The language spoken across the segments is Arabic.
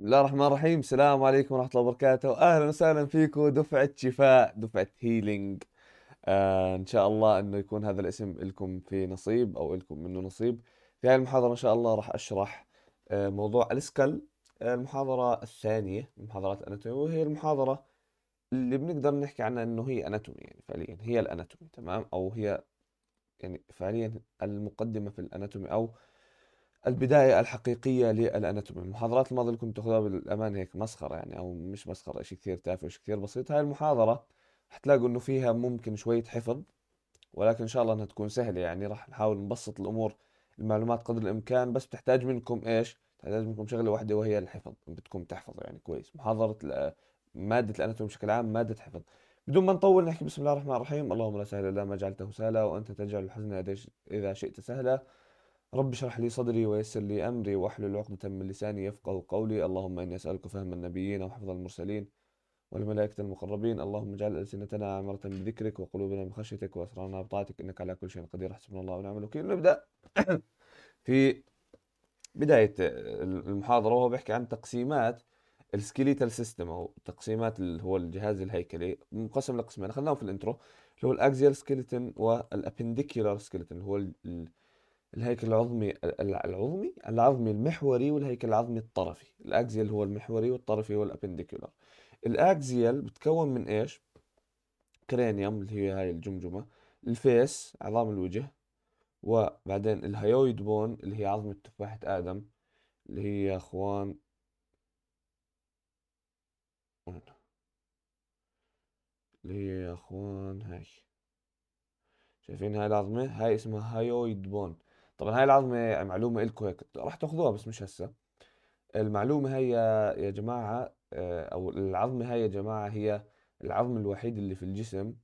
بسم الله الرحمن الرحيم السلام عليكم ورحمة الله وبركاته أهلا وسهلا فيكم دفعة شفاء دفعة هيلينج آه إن شاء الله أنه يكون هذا الاسم لكم في نصيب أو لكم منه نصيب في هذه المحاضرة إن شاء الله راح أشرح آه موضوع الاسكال آه المحاضرة الثانية من محاضرات اناتومي وهي المحاضرة اللي بنقدر نحكي عنها أنه هي أناتومي يعني فعليا هي الأناتومي تمام أو هي يعني فعليا المقدمة في الأناتومي أو البدايه الحقيقيه للاناتومي المحاضرات الماضيه اللي كنت تاخذها بالأمانة هيك مسخره يعني او مش مسخره شيء كثير تافه وشيء كثير بسيط هاي المحاضره حتلاقوا انه فيها ممكن شويه حفظ ولكن ان شاء الله انها تكون سهله يعني راح نحاول نبسط الامور المعلومات قدر الامكان بس بتحتاج منكم ايش بتحتاج منكم شغله واحده وهي الحفظ بدكم تحفظوا يعني كويس محاضره ماده الاناتومي بشكل عام ماده حفظ بدون ما نطول نحكي بسم الله الرحمن الرحيم اللهم لا سهل الا ما جعلته سهلا وانت تجعل الحزن اذا شئت سهلا رب اشرح لي صدري ويسر لي أمري واحلل عقدة من لساني يفقه قولي اللهم إني أسألك فهم النبيين وحفظ المرسلين والملائكة المقربين اللهم اجعل ألسنتنا عامرة بذكرك وقلوبنا بخشيتك وأسرارنا بطاعتك إنك على كل شيء قدير حسبنا الله ونعم الوكيل نبدأ في بداية المحاضرة وهو بيحكي عن تقسيمات السكيليتال سيستم أو تقسيمات اللي هو الجهاز الهيكلي منقسم لقسمين خلناهم في الانترو اللي هو الأكزيال سكيلتون والأبنديكيولار سكيلتون اللي هو الهيكل العظمي العظمي العظمي المحوري والهيكل العظمي الطرفي الاكزيال هو المحوري والطرفي هو الابنديكولار الاكزيال بتكون من ايش كرانيوم اللي هي هاي الجمجمه الفيس عظام الوجه وبعدين الهيويد بون اللي هي عظمه تفاحه ادم اللي هي يا اخوان وين اللي هي يا اخوان هاي شايفين هاي العظمة هاي اسمها هايويد بون طبعا هاي العظمة معلومة لكم هيك راح تاخذوها بس مش هسه المعلومة هي يا جماعة آه، أو العظمة هاي يا جماعة هي العظم الوحيد اللي في الجسم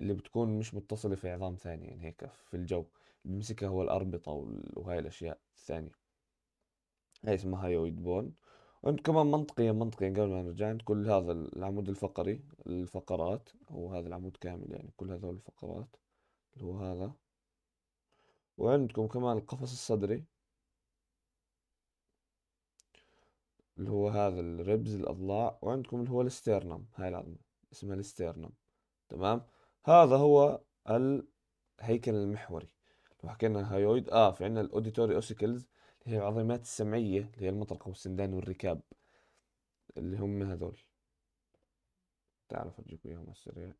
اللي بتكون مش متصلة في عظام ثانية يعني هيك في الجو بمسكها بيمسكها هو الأربطة وهاي الأشياء الثانية هاي اسمها هايويد بون وانت كمان منطقيا منطقيا قبل ما نرجع عند كل هذا العمود الفقري الفقرات هو هذا العمود كامل يعني كل هذول الفقرات اللي هو هذا وعندكم كمان القفص الصدري اللي هو هذا الربز الأضلاع وعندكم اللي هو الستيرنم هاي العظمة اسمها الستيرنم تمام هذا هو الهيكل المحوري لو حكينا الهايويد اه في عندنا الاوديتوري اوسيكلز اللي هي العظيمات السمعية اللي هي المطرقة والسندان والركاب اللي هم هذول تعرف ارجيكم اياهم على السريع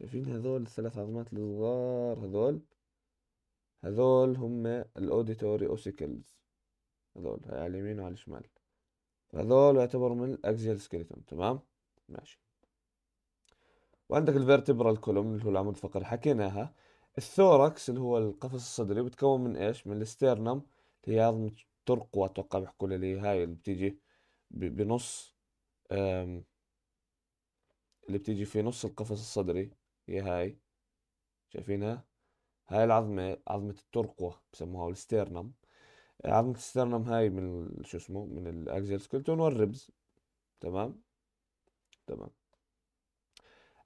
شايفين هذول الثلاث عظمات الصغار هذول هذول هم الاوديتوري اوسيكلز هذول هاي على اليمين وعلى الشمال هذول يعتبروا من الاكزيال سكيلتون تمام ماشي وعندك الفيرتبرال كولوم اللي هو العمود الفقري حكيناها الثوركس اللي هو القفص الصدري بتكون من ايش من الستيرنم اللي هي عظمة ترقوة اتوقع بيحكوا لي هاي اللي بتيجي بنص اللي بتيجي في نص القفص الصدري هي ايه هاي شايفينها هاي العظمة عظمة الترقوة بسموها الستيرنم عظمة الستيرنم هاي من شو اسمه من الاكزيال سكلتون والربز تمام تمام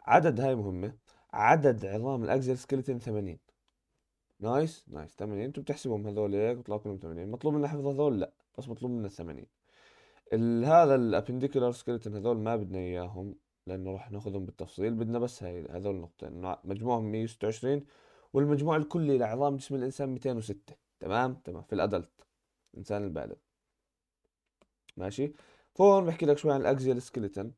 عدد هاي مهمة عدد عظام الاكزيال سكلتون 80 نايس نايس 80 انتم بتحسبهم هذول هيك بيطلعوا كلهم 80 مطلوب منا حفظ هذول لا بس مطلوب منا 80 هذا الابنديكولار سكلتون هذول ما بدنا اياهم لانه راح ناخذهم بالتفصيل بدنا بس هاي هذول النقطتين مجموعهم 126 والمجموع الكلي لعظام جسم الإنسان 206 تمام تمام في الأدلت الإنسان البالغ ماشي فهون بحكي لك شوي عن الأكزيال سكيلتون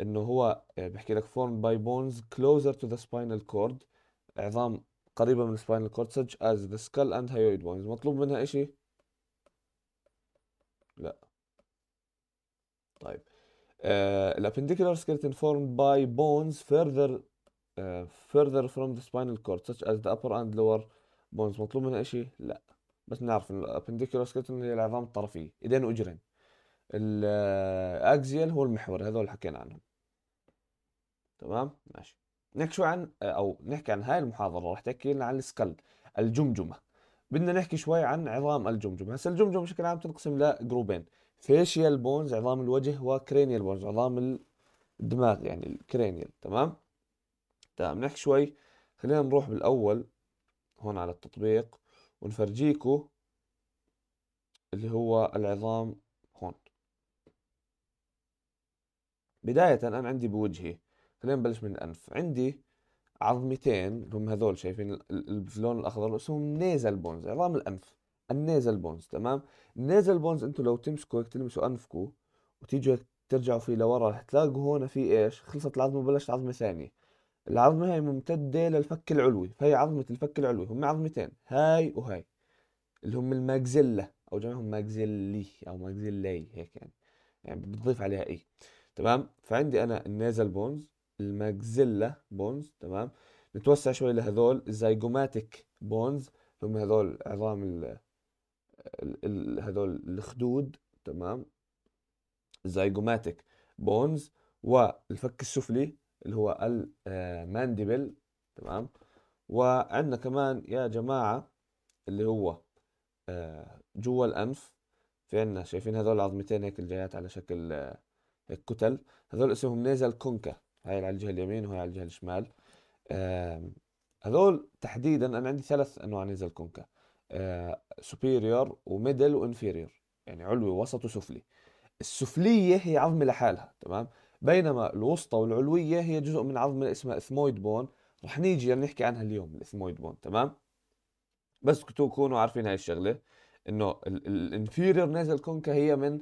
إنه هو آه، بحكي لك فورم باي بونز كلوزر تو ذا سباينال كورد عظام قريبة من السباينال كورد such as the skull and hyoid bones مطلوب منها إشي؟ لا طيب ال آه، appendicular skeleton formed by bones further آه، further from the spinal cord such as the upper and lower bones مطلوب منها شيء لا بس نعرف ان appendicular skeleton هي العظام الطرفيه ايدين واجرين الاكزيال آه، هو المحور هذول حكينا عنهم تمام ماشي نحكي شو عن او نحكي عن هاي المحاضره راح تحكي لنا عن السكل الجمجمه بدنا نحكي شوي عن عظام الجمجمه هسه الجمجمه بشكل عام تنقسم لجروبين فيشيال بونز عظام الوجه وكرينيال بونز عظام الدماغ يعني الكرينيال تمام تمام نحكي شوي خلينا نروح بالاول هون على التطبيق ونفرجيكو اللي هو العظام هون بداية أنا عندي بوجهي خلينا نبلش من الأنف عندي عظمتين هم هذول شايفين اللي الأخضر اسمهم نيزل بونز عظام الأنف النيزل بونز تمام النيزل بونز انتم لو تمسكوا هيك تلمسوا انفكوا وتيجوا ترجعوا فيه لورا رح تلاقوا هون في ايش خلصت العظمه وبلشت عظمه ثانيه العظمه هاي ممتده للفك العلوي فهي عظمه الفك العلوي هم عظمتين هاي وهاي اللي هم الماكزيلا او جمعهم ماكزيلي او ماكزيلي هيك يعني يعني بتضيف عليها اي تمام فعندي انا النيزل بونز الماكزيلا بونز تمام نتوسع شوي لهذول الزيجوماتيك بونز هم هذول عظام هذول الخدود تمام زايجوماتيك بونز والفك السفلي اللي هو المانديبل آه، تمام وعندنا كمان يا جماعة اللي هو آه، جوا الأنف في عندنا شايفين هذول العظمتين هيك الجايات على شكل آه، هيك كتل هذول اسمهم نيزل كونكا هاي على الجهة اليمين وهاي على الجهة الشمال هذول تحديدا أنا عندي ثلاث أنواع نيزل كونكا سوبيريور وميدل وانفيريور يعني علوي ووسط وسفلي السفليه هي عظمه لحالها تمام بينما الوسطى والعلويه هي جزء من عظمه اسمها اثمويد بون رح نيجي نحكي عنها اليوم الاثمويد بون تمام بس تكونوا عارفين هاي الشغله انه الانفيريور نازل كونكا هي من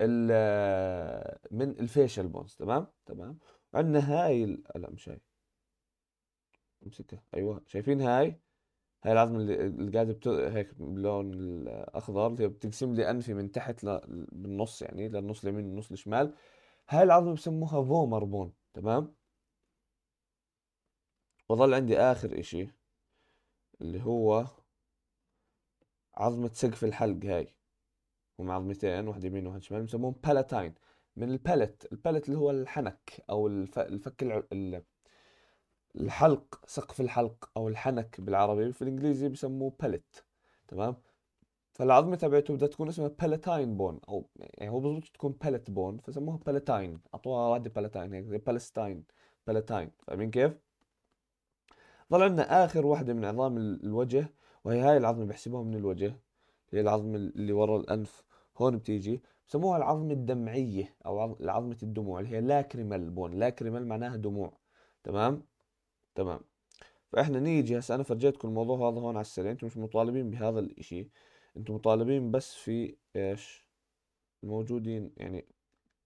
ال آه، من الفيشل بونز تمام تمام عندنا هاي ال... لا مش هاي امسكها ايوه شايفين هاي هاي العظمة اللي قاعدة هيك باللون الأخضر اللي بتقسم لي أنفي من تحت ل... بالنص يعني للنص اليمين والنص الشمال هاي العظمة بسموها فومر بون تمام وظل عندي آخر إشي اللي هو عظمة سقف الحلق هاي هم عظمتين واحدة يمين وواحدة شمال بسموهم بالاتاين من البالت البالت اللي هو الحنك أو الف... الفك الع... الحلق سقف الحلق او الحنك بالعربي في الانجليزي بيسموه باليت تمام فالعظمه تبعته بدها تكون اسمها بالاتاين بون او يعني هو بالضبط تكون باليت بون فسموها بالاتاين اعطوها رادي بالاتاين هيك زي بالستاين بالاتاين فاهمين كيف؟ ضل عندنا اخر وحده من عظام الوجه وهي هاي العظمه بحسبوها من الوجه هي العظمه اللي ورا الانف هون بتيجي بسموها العظمة الدمعية أو عظمة الدموع اللي هي لاكريمال بون لاكريمال معناها دموع تمام تمام فاحنا نيجي هسه انا فرجيتكم الموضوع هذا هون على السريع انتم مش مطالبين بهذا الاشي انتم مطالبين بس في ايش الموجودين يعني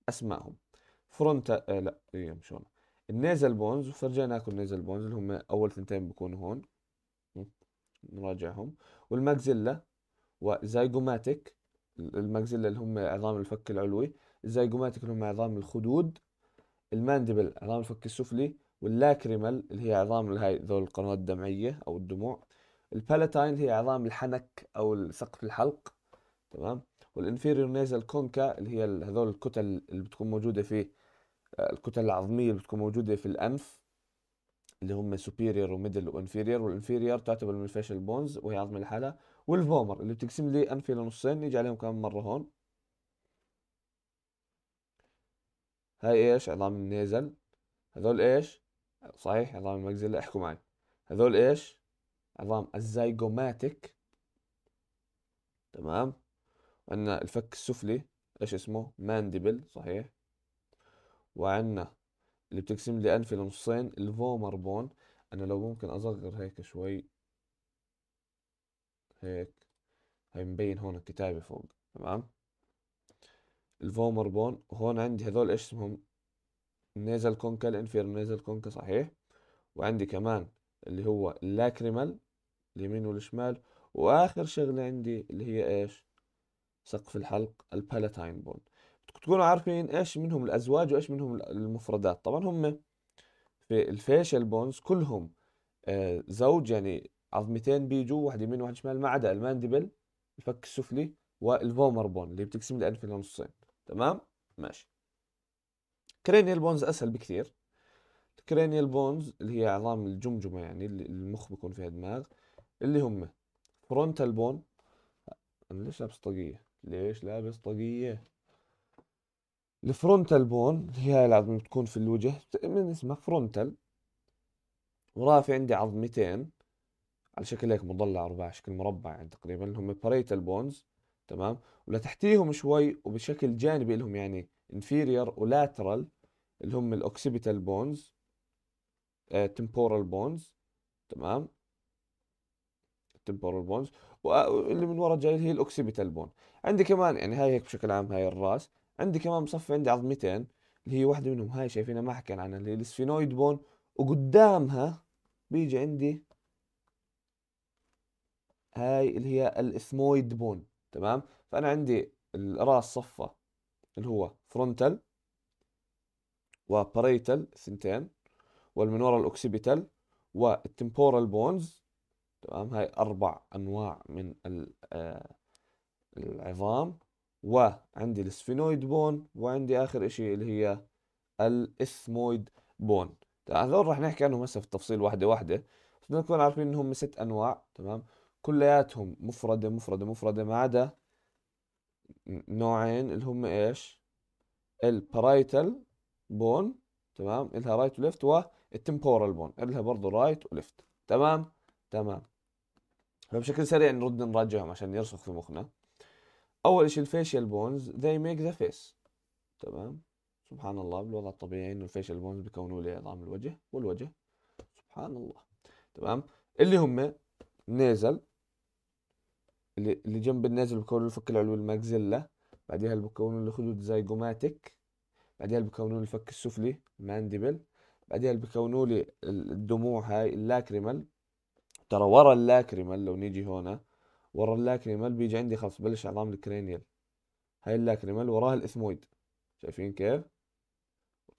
اسمائهم فرونت آه لا إيه مش هون النيزل بونز وفرجيناكم النيزل بونز اللي هم اول ثنتين بيكونوا هون نراجعهم والماكزيلا وزايجوماتيك الماكزيلا اللي هم عظام الفك العلوي الزايجوماتيك اللي هم عظام الخدود المانديبل عظام الفك السفلي واللاكريمال اللي هي عظام هاي ذول القنوات الدمعيه او الدموع البالاتاين هي عظام الحنك او سقف الحلق تمام والانفيريور نيزل كونكا اللي هي هذول الكتل اللي بتكون موجوده في آه، الكتل العظميه اللي بتكون موجوده في الانف اللي هم سوبيريور وميدل وانفيريور والانفيريور تعتبر من الفاشل بونز وهي عظمه لحالها والفومر اللي بتقسم لي انفي لنصين يجي عليهم كمان مره هون هاي ايش عظام النيزل هذول ايش صحيح عظام المجزلة احكوا معي هذول ايش؟ عظام الزيجوماتيك تمام عندنا الفك السفلي ايش اسمه؟ مانديبل صحيح وعندنا اللي بتقسم لي انفي لنصين الفومر بون انا لو ممكن اصغر هيك شوي هيك هي مبين هون الكتابة فوق تمام الفومر بون هون عندي هذول ايش اسمهم النيزل كونكا الانفير نيزل كونكا صحيح وعندي كمان اللي هو اللاكريمال اليمين والشمال واخر شغله عندي اللي هي ايش سقف الحلق البالاتاين بون تكونوا عارفين ايش منهم الازواج وايش منهم المفردات طبعا هم في الفيشل بونز كلهم آه، زوج يعني عظمتين بيجوا واحد يمين وواحد شمال ما عدا المانديبل الفك السفلي والفومر بون اللي بتقسم الانف لنصين تمام ماشي كرينيال بونز اسهل بكثير كرينيال بونز اللي هي عظام الجمجمه يعني اللي المخ بيكون فيها دماغ اللي هم فرونتال بون انا ليش لابس طاقيه ليش لابس طاقيه الفرونتال بون هي العظمه بتكون في الوجه من اسمها فرونتال وراه في عندي عظمتين على شكل هيك مضلع رباع شكل مربع يعني تقريبا اللي هم باريتال بونز تمام ولتحتيهم شوي وبشكل جانبي لهم يعني inferior ولاترال اللي هم الاوكسيبيتال بونز تمبورال بونز تمام temporal بونز واللي آه، من ورا جاي هي الاوكسيبيتال بون عندي كمان يعني هاي هيك بشكل عام هاي الراس عندي كمان مصفي عندي عظمتين اللي هي واحدة منهم هاي شايفينها ما حكينا عنها اللي هي السفينويد بون وقدامها بيجي عندي هاي اللي هي الاثمويد بون تمام فأنا عندي الراس صفة اللي هو فرونتال وباريتال الثنتين والمنورال اوكسيبيتال والتمبورال بونز تمام هاي اربع انواع من آه، العظام وعندي السفينويد بون وعندي اخر اشي اللي هي الاثمويد بون هذول راح نحكي عنهم هسه في التفصيل واحده واحده بس نكون عارفين انهم ست انواع تمام كلياتهم مفرده مفرده مفرده ما عدا نوعين اللي هم ايش البارايتال بون تمام الها رايت وليفت والتمبورال بون الها برضه رايت وليفت تمام تمام فبشكل سريع نرد نراجعهم عشان يرسخ في مخنا اول شيء الفيشيال بونز they make the face تمام سبحان الله بالوضع الطبيعي انه الفيشيال بونز بيكونوا لي عظام الوجه والوجه سبحان الله تمام اللي هم نيزل اللي جنب النازل بيكونوا الفك العلوي الماكزيلا بعدها اللي بيكونوا الخدود زيجوماتيك بعدها اللي بيكونوا الفك السفلي مانديبل بعدها بكونوا بيكونوا لي الدموع هاي اللاكريمال ترى ورا اللاكريمال لو نيجي هنا ورا اللاكريمال بيجي عندي خلص بلش عظام الكرينيال هاي اللاكريمال وراها الاثمويد شايفين كيف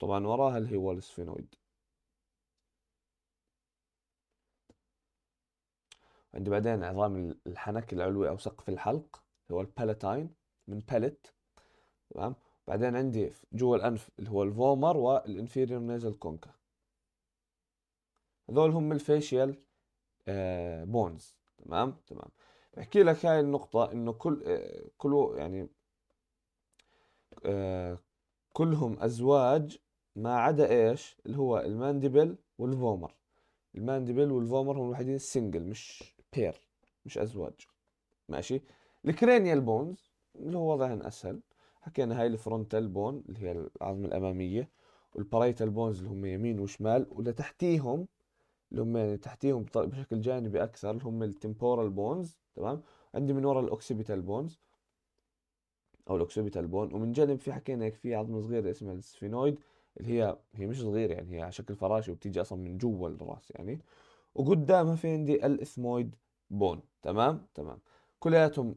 طبعا وراها الهيوالسفينويد عندي بعدين عظام الحنك العلوي أو سقف الحلق اللي هو البالاتاين من باليت تمام بعدين عندي جوا الأنف اللي هو الفومر والإنفيريور نيزل كونكا هذول هم الفيشيال آه، بونز تمام تمام بحكي لك هاي النقطة إنه كل آه، كل يعني آه، كلهم أزواج ما عدا إيش اللي هو المانديبل والفومر المانديبل والفومر هم الوحيدين سنجل مش بير مش ازواج ماشي الكرينيال بونز اللي هو وضعهن اسهل حكينا هاي الفرونتال بون اللي هي العظمه الاماميه والباريتال بونز اللي هم يمين وشمال ولتحتيهم اللي هم يعني تحتيهم بشكل جانبي اكثر اللي هم التمبورال بونز تمام عندي من ورا الاوكسيبيتال بونز او الاوكسيبيتال بون ومن جانب في حكينا هيك في عظمه صغيره اسمها السفينويد اللي هي هي مش صغيره يعني هي على شكل فراشه وبتيجي اصلا من جوا الراس يعني وقدامها في عندي الاثمويد بون تمام تمام كلياتهم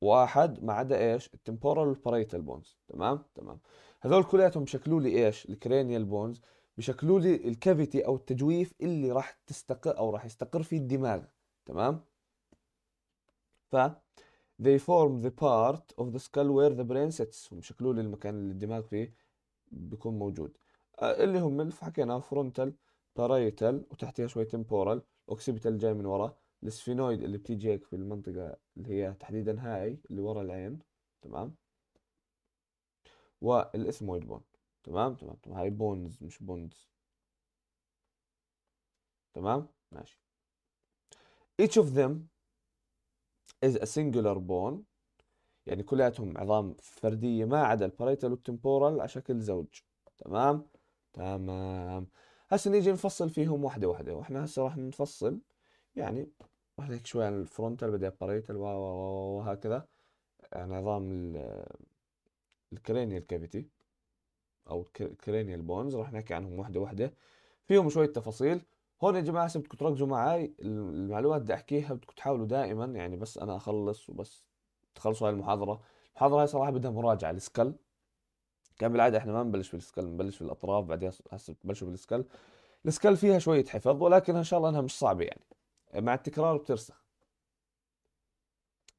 واحد ما عدا ايش التمبورال والباريتال بونز تمام تمام هذول كلياتهم بشكلوا لي ايش الكرينيال بونز بشكلوا لي الكافيتي او التجويف اللي راح تستقر او راح يستقر فيه الدماغ تمام ف they form the part of the skull where the brain sits هم شكلوا لي المكان اللي الدماغ فيه بيكون موجود آه، اللي هم اللي حكينا frontal بارايتال وتحتها شوي تمبورال اوكسيبيتال جاي من ورا السفينويد اللي بتيجي هيك في المنطقة اللي هي تحديدا هاي اللي ورا العين تمام والاسمويد بون تمام تمام تمام هاي بونز مش بونز تمام ماشي each of them is a singular bone يعني كلياتهم عظام فردية ما عدا الباريتال والتمبورال على شكل زوج تمام تمام هسه نيجي نفصل فيهم واحده واحده واحنا هسه راح نفصل يعني راح نحكي شوي عن الفرونتال بعدين باريتال وهكذا عظام الكرينيال كافيتي او كرينيال بونز راح نحكي عنهم واحده واحده فيهم شويه تفاصيل هون يا جماعه هسه بدكم تركزوا معي المعلومات بدي احكيها بدكم تحاولوا دائما يعني بس انا اخلص وبس تخلصوا هاي المحاضره المحاضره هاي صراحه بدها مراجعه السكال كان بالعاده احنا ما نبلش بالسكال نبلش بالاطراف بعدين هسه بلشوا بالسكال السكال فيها شويه حفظ ولكن ان شاء الله انها مش صعبه يعني مع التكرار بترسخ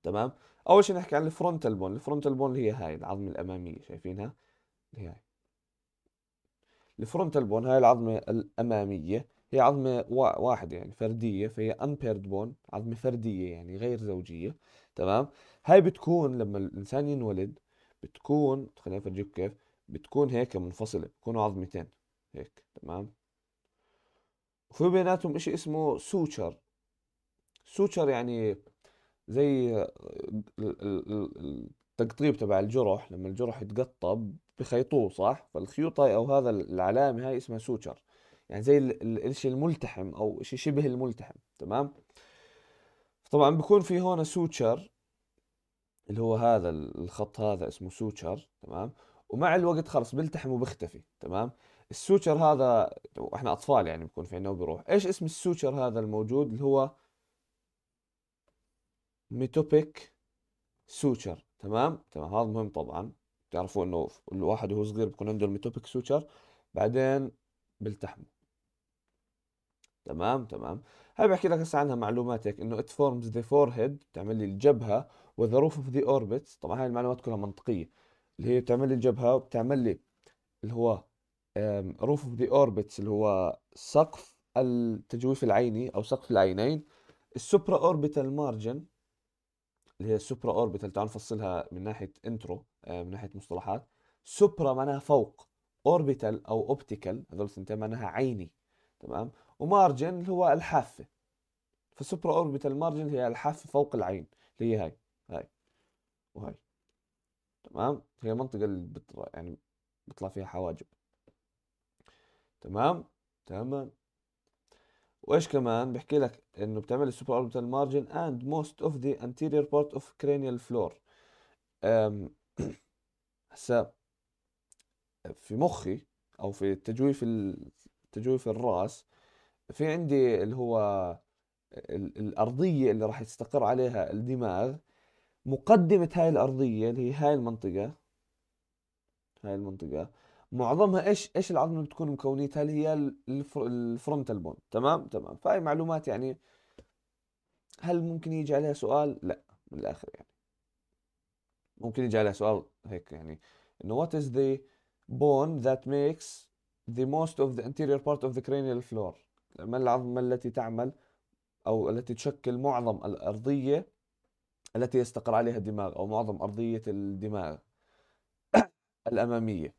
تمام اول شيء نحكي عن الفرونتال بون الفرونتال بون اللي هي هاي العظمه الاماميه شايفينها اللي هي هاي الفرونتال بون هاي العظمه الاماميه هي عظمه واحده يعني فرديه فهي امبيرد بون عظمه فرديه يعني غير زوجيه تمام هاي بتكون لما الانسان ينولد بتكون خليني افرجيك كيف بتكون هيك منفصلة بيكونوا عظمتين هيك تمام وفي بيناتهم اشي اسمه سوتشر سوتشر يعني زي التقطيب تبع الجرح لما الجرح يتقطب بخيطوه صح فالخيوط او هذا العلامة هاي اسمها سوتشر يعني زي الاشي الملتحم او اشي شبه الملتحم تمام طبعا بكون في هون سوتشر اللي هو هذا الخط هذا اسمه سوتشر تمام ومع الوقت خلص بيلتحم وبيختفي تمام السوتشر هذا احنا اطفال يعني بكون في عندنا وبيروح ايش اسم السوتشر هذا الموجود اللي هو ميتوبيك سوتشر تمام تمام هذا مهم طبعا تعرفوا انه الواحد وهو صغير بكون عنده الميتوبيك سوتشر بعدين بيلتحم تمام تمام هاي بحكي لك هسه عنها معلومات هيك انه ات فورمز ذا فور هيد بتعمل لي الجبهه وذا روف اوف ذا اوربتس طبعا هاي المعلومات كلها منطقيه اللي هي بتعمل لي الجبهه وبتعمل لي اللي هو روف اوف ذا اوربتس اللي هو سقف التجويف العيني او سقف العينين السوبرا اوربيتال مارجن اللي هي السوبرا اوربيتال تعال نفصلها من ناحيه انترو آه، من ناحيه مصطلحات سوبرا معناها فوق اوربيتال او اوبتيكال هذول الثنتين معناها عيني تمام ومارجن اللي هو الحافه فسوبرا اوربيتال مارجن هي الحافه فوق العين اللي هي هاي هاي وهاي تمام هي المنطقة اللي بتطلع يعني بيطلع فيها حواجب تمام تمام وايش كمان بحكي لك انه بتعمل السوبر اوربيتال مارجن اند موست اوف ذا انتيرير بارت اوف كرينيال فلور هسا في مخي او في تجويف تجويف الراس في عندي اللي هو الارضيه اللي راح يستقر عليها الدماغ مقدمة هاي الأرضية اللي هي هاي المنطقة هاي المنطقة معظمها ايش ايش العظمة اللي بتكون مكونيتها اللي هي الفرونتال بون تمام تمام فهي معلومات يعني هل ممكن يجي عليها سؤال؟ لا من الآخر يعني ممكن يجي عليها سؤال هيك يعني انه what is the bone that makes the most of the انتيريور part of the cranial floor ما العظمة التي تعمل أو التي تشكل معظم الأرضية التي يستقر عليها الدماغ أو معظم أرضية الدماغ الأمامية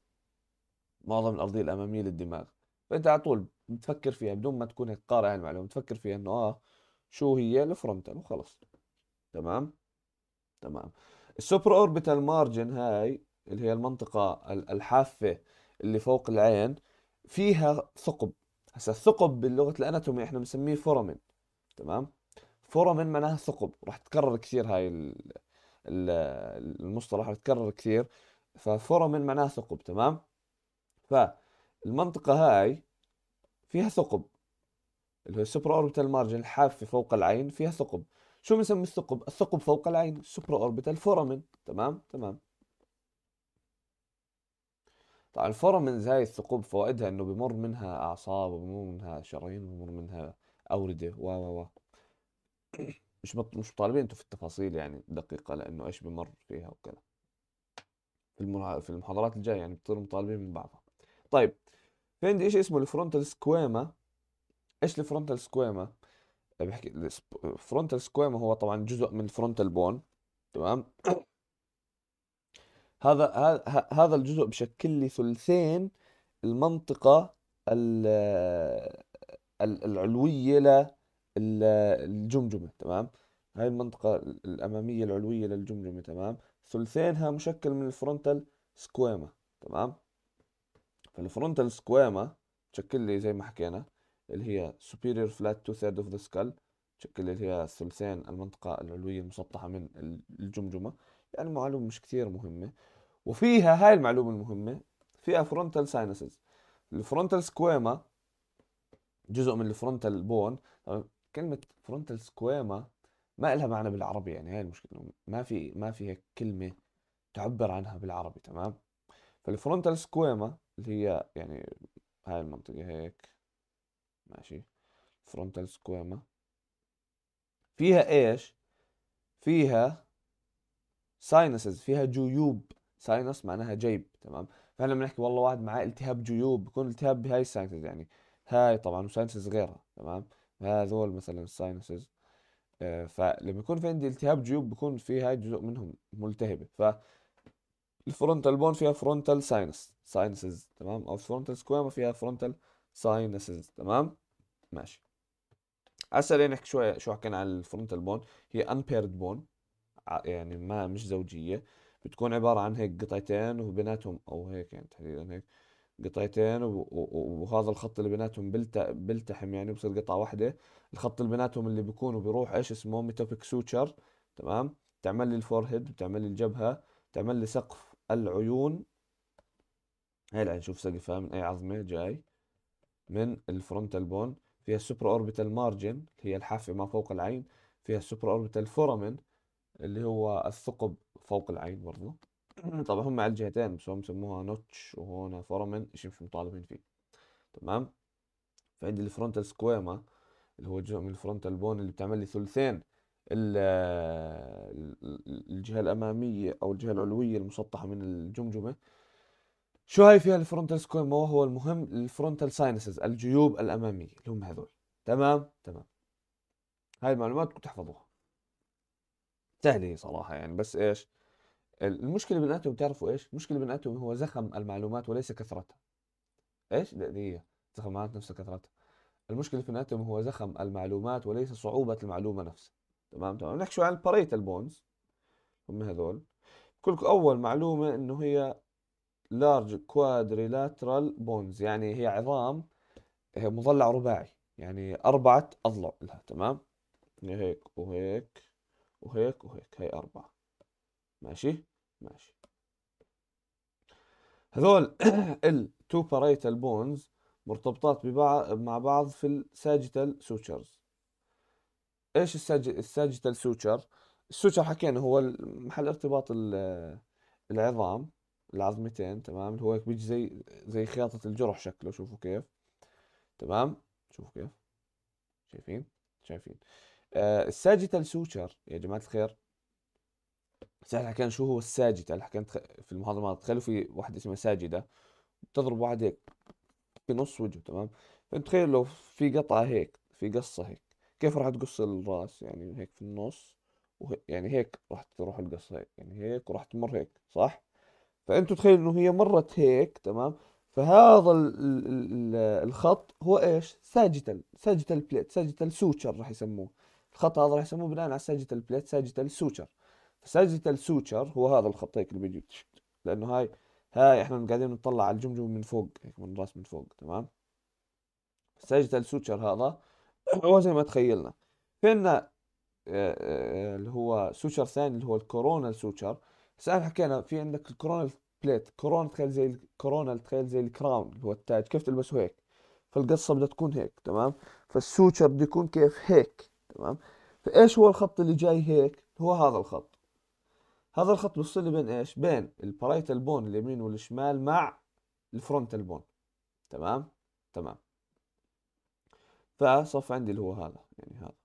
معظم الأرضية الأمامية للدماغ فأنت على طول بتفكر فيها بدون ما تكون هيك قارئ المعلومة بتفكر فيها إنه آه شو هي الفرونتال وخلص تمام تمام السوبر اوربيتال مارجن هاي اللي هي المنطقة الحافة اللي فوق العين فيها ثقب هسا الثقب بلغة الاناتومي احنا بنسميه فورامين تمام ثرى من معناها ثقب راح تكرر كثير هاي المصطلح راح يتكرر كثير فثرى من معناها ثقب تمام فالمنطقة هاي فيها ثقب اللي هو السوبر اوربيتال مارجن الحافة فوق العين فيها ثقب شو بنسمي الثقب؟ الثقب فوق العين السوبر اوربيتال فورامين تمام تمام طبعا الفورامينز هاي الثقوب فوائدها انه بمر منها اعصاب وبمر منها شرايين وبمر منها اورده و و و مش مش مطالبين انتم في التفاصيل يعني الدقيقه لانه ايش بمر فيها وكذا في في المحاضرات الجايه يعني بتصيروا مطالبين من بعضها طيب في عندي شيء اسمه الفرونتال سكويما ايش الفرونتال سكويما بحكي الفرونتال سكويما هو طبعا جزء من الفرونتال بون تمام هذا هذا الجزء بشكل لي ثلثين المنطقه ال... العلويه الجمجمة تمام هاي المنطقة الأمامية العلوية للجمجمة تمام ثلثينها مشكل من الفرونتال سكويما تمام فالفرونتال سكويما تشكل لي زي ما حكينا اللي هي superior flat two third of the skull تشكل لي اللي هي الثلثين المنطقة العلوية المسطحة من الجمجمة يعني معلومة مش كثير مهمة وفيها هاي المعلومة المهمة فيها frontal sinuses الفرونتال سكويما جزء من الفرونتال بون كلمة فرونتال سكويما ما إلها معنى بالعربي يعني هاي المشكلة ما في ما في هيك كلمة تعبر عنها بالعربي تمام فالفرونتال سكويما اللي هي يعني هاي المنطقة هيك ماشي فرونتال سكويما فيها ايش؟ فيها ساينسز فيها جيوب ساينس معناها جيب تمام فهلا بنحكي والله واحد معاه التهاب جيوب بكون التهاب بهاي الساينسز يعني هاي طبعا وساينسز غيرها تمام هذول مثلا الساينسز آه، فلما يكون في عندي التهاب جيوب بكون في هاي جزء منهم ملتهبه ف الفرونتال بون فيها فرونتال ساينس ساينسز تمام او الفرونتال سكويما فيها فرونتال ساينسز تمام ماشي هسه نحكي شوي شو حكينا عن الفرونتال بون هي انبيرد بون يعني ما مش زوجيه بتكون عباره عن هيك قطعتين وبيناتهم او هيك يعني تحديدا هيك قطعتين وهذا الخط اللي بيناتهم بيلتحم يعني بصير قطعه واحده الخط اللي بيناتهم اللي بيكون وبيروح ايش اسمه ميتوبيك سوتشر تمام بتعمل لي الفورهيد بتعمل لي الجبهه بتعمل لي سقف العيون هلا نشوف سقفها من اي عظمه جاي من الفرونتال بون فيها السوبر اوربيتال مارجن اللي هي الحافه ما فوق العين فيها السوبر اوربيتال فورامين اللي هو الثقب فوق العين برضه طبعا هم على الجهتين بس هم سموها نوتش وهون فورمن شيء مش مطالبين فيه تمام فعندي الفرونتال سكويما اللي هو جزء من الفرونتال بون اللي بتعمل لي ثلثين الجهة الأمامية أو الجهة العلوية المسطحة من الجمجمة شو هاي فيها الفرونتال سكويما وهو المهم الفرونتال ساينسز الجيوب الأمامية اللي هم هذول تمام تمام هاي المعلومات تحفظوها سهلة صراحة يعني بس إيش المشكله بين الاتوم بتعرفوا ايش؟ المشكله بين الاتوم هو زخم المعلومات وليس كثرتها ايش؟ دقيقه زخم المعلومات نفسها كثرتها المشكله في الاتوم هو زخم المعلومات وليس صعوبه المعلومه نفسها تمام تمام نحكي شو عن الباريتال بونز هم هذول كلكم اول معلومه انه هي لارج كوادريلاترال بونز يعني هي عظام هي مضلع رباعي يعني أربعة أضلع لها تمام هيك وهيك وهيك وهيك هي أربعة ماشي ماشي هذول التو باريتال بونز مرتبطات ببعض مع بعض في الساجيتال سوتشرز ايش الساج... الساجيتال سوتشر السوتشر حكينا هو محل ارتباط العظام العظمتين تمام اللي هو هيك بيجي زي زي خياطة الجرح شكله شوفوا كيف تمام شوفوا كيف شايفين شايفين آه الساجيتال سوتشر يا جماعة الخير احنا كان شو هو الساجد اللي كانت في المحاضره الماضيه تخيلوا في وحدة اسمها ساجده تضرب واحد هيك في نص وجهه تمام فانت تخيل لو في قطعه هيك في قصه هيك كيف راح تقص الراس يعني هيك في النص يعني هيك راح تروح القصه هيك يعني هيك وراح تمر هيك صح فانتوا تخيلوا انه هي مرت هيك تمام فهذا الـ الـ الخط هو ايش ساجيتال ساجيتال بليت ساجيتال سوتشر راح يسموه الخط هذا راح يسموه بناء على ساجيتال بليت ساجيتال سوتشر فساجيتال سوتشر هو هذا الخط هيك اللي بيجي لانه هاي هاي احنا قاعدين نطلع على الجمجمه من فوق هيك من راس من فوق تمام ساجيتال سوتشر هذا هو زي ما تخيلنا في عندنا آه، آه، اللي هو سوتشر ثاني اللي هو الكورونال سوتشر هسه حكينا في عندك الكورونال بليت كورونا تخيل زي الكورونال تخيل زي الكراون اللي هو التاج كيف تلبسه هيك فالقصه بدها تكون هيك تمام فالسوتشر بده يكون كيف هيك تمام فايش هو الخط اللي جاي هيك هو هذا الخط هذا الخط بيفصل بين ايش بين البرايتال بون اليمين والشمال مع الفرونتال بون تمام تمام فصف عندي اللي هو هذا يعني هذا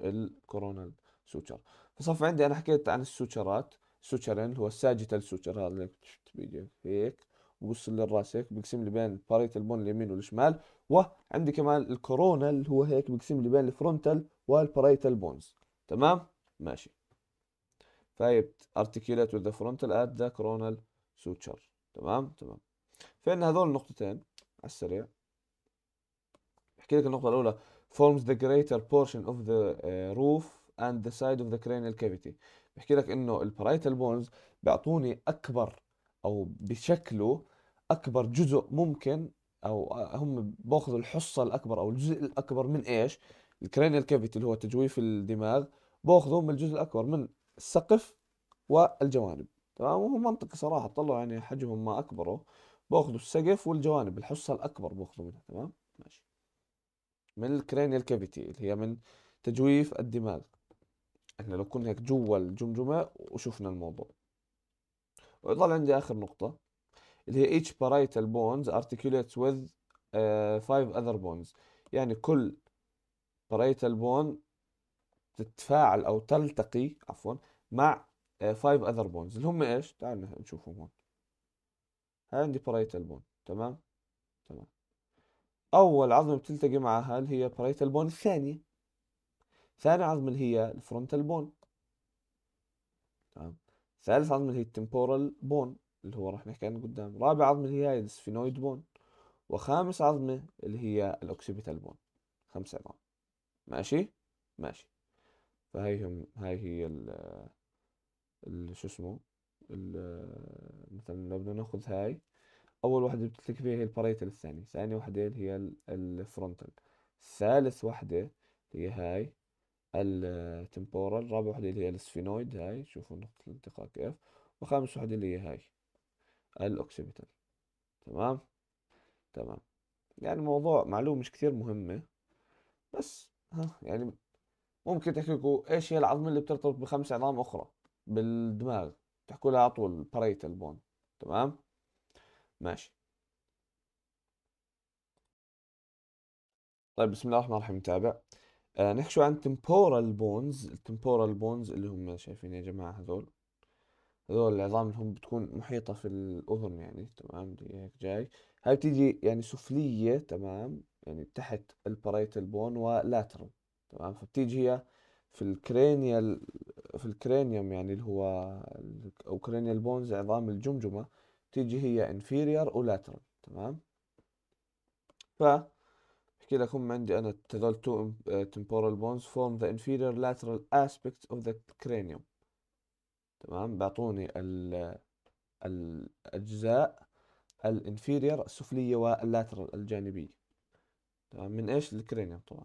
الكورونال سوتشر فصف عندي انا حكيت عن السوتشرات سوتشرين اللي هو الساجيتال سوتشر هذا اللي بيجي هيك بوصل للراس هيك بقسم لي بين باريت بون اليمين والشمال وعندي كمان الكورونال اللي هو هيك بقسم لي بين الفرونتال والبارايتال بونز تمام ماشي فايبت ارتيكيولات وذ فرونتال اد ذا كرونال سوتشر تمام تمام فان هذول النقطتين على السريع احكي لك النقطه الاولى forms the greater portion of the uh, roof and the side of the cranial cavity بحكي لك انه البرايتال بونز بيعطوني اكبر او بشكله اكبر جزء ممكن او آه، هم باخذوا الحصه الاكبر او الجزء الاكبر من ايش الكرينيال كافيتي اللي هو تجويف الدماغ باخذوا من الجزء الاكبر من السقف والجوانب تمام وهو منطقي صراحه طلعوا يعني حجمهم ما اكبروا باخذوا السقف والجوانب الحصه الاكبر باخذوا منها تمام ماشي من الكرينيال كافيتي اللي هي من تجويف الدماغ احنا لو كنا هيك جوا الجمجمه وشفنا الموضوع ويضل عندي اخر نقطه اللي هي each parietal bones articulates with uh, five other bones يعني كل parietal bone تتفاعل او تلتقي عفوا مع 5 اذر بونز اللي هم ايش؟ تعال نشوفهم هون هاي عندي بريتال بون تمام؟ تمام اول عظمه بتلتقي معها اللي هي بريتال بون الثانيه ثاني عظمه اللي هي الفرونتال بون تمام ثالث عظمه اللي هي التمبورال بون اللي هو راح نحكي عنه قدام رابع عظمه اللي هي السفينويد بون وخامس عظمه اللي هي الاوكسيبيتال بون خمس عظام ماشي ماشي فهاي هم هاي هي ال ال شو اسمه ال مثلا لو بدنا ناخذ هاي اول وحده بتلتقي فيها هي الباريتال الثاني ثاني وحده اللي هي الفرونتال ثالث وحده هي هاي التمبورال آه، رابع وحده اللي هي السفينويد هاي شوفوا نقطه الالتقاء كيف وخامس وحده اللي هي هاي الاوكسيبيتال تمام تمام يعني الموضوع معلومة مش كثير مهمة بس ها يعني ممكن تحكي لكم ايش هي العظمه اللي بترتبط بخمس عظام اخرى بالدماغ تحكوا لها على طول باريتال بون تمام ماشي طيب بسم الله الرحمن الرحيم نتابع آه نحكي شو عن temporal bones التمبورال بونز اللي هم شايفين يا جماعة هذول هذول العظام اللي هم بتكون محيطة في الأذن يعني تمام هيك جاي هاي بتيجي يعني سفلية تمام يعني تحت الباريتال بون ولاترال تمام فبتيجي هي في الكرانيال في الكرانيوم يعني اللي هو او كرانيال بونز عظام الجمجمه تيجي هي انفيرير ولاترال تمام ف بحكي لك هم عندي انا هذول تو آه، temporal bones form the inferior lateral aspects of the cranium تمام بعطوني ال الاجزاء الانفيرير السفليه واللاترال الجانبيه تمام من ايش الكرينيوم طبعا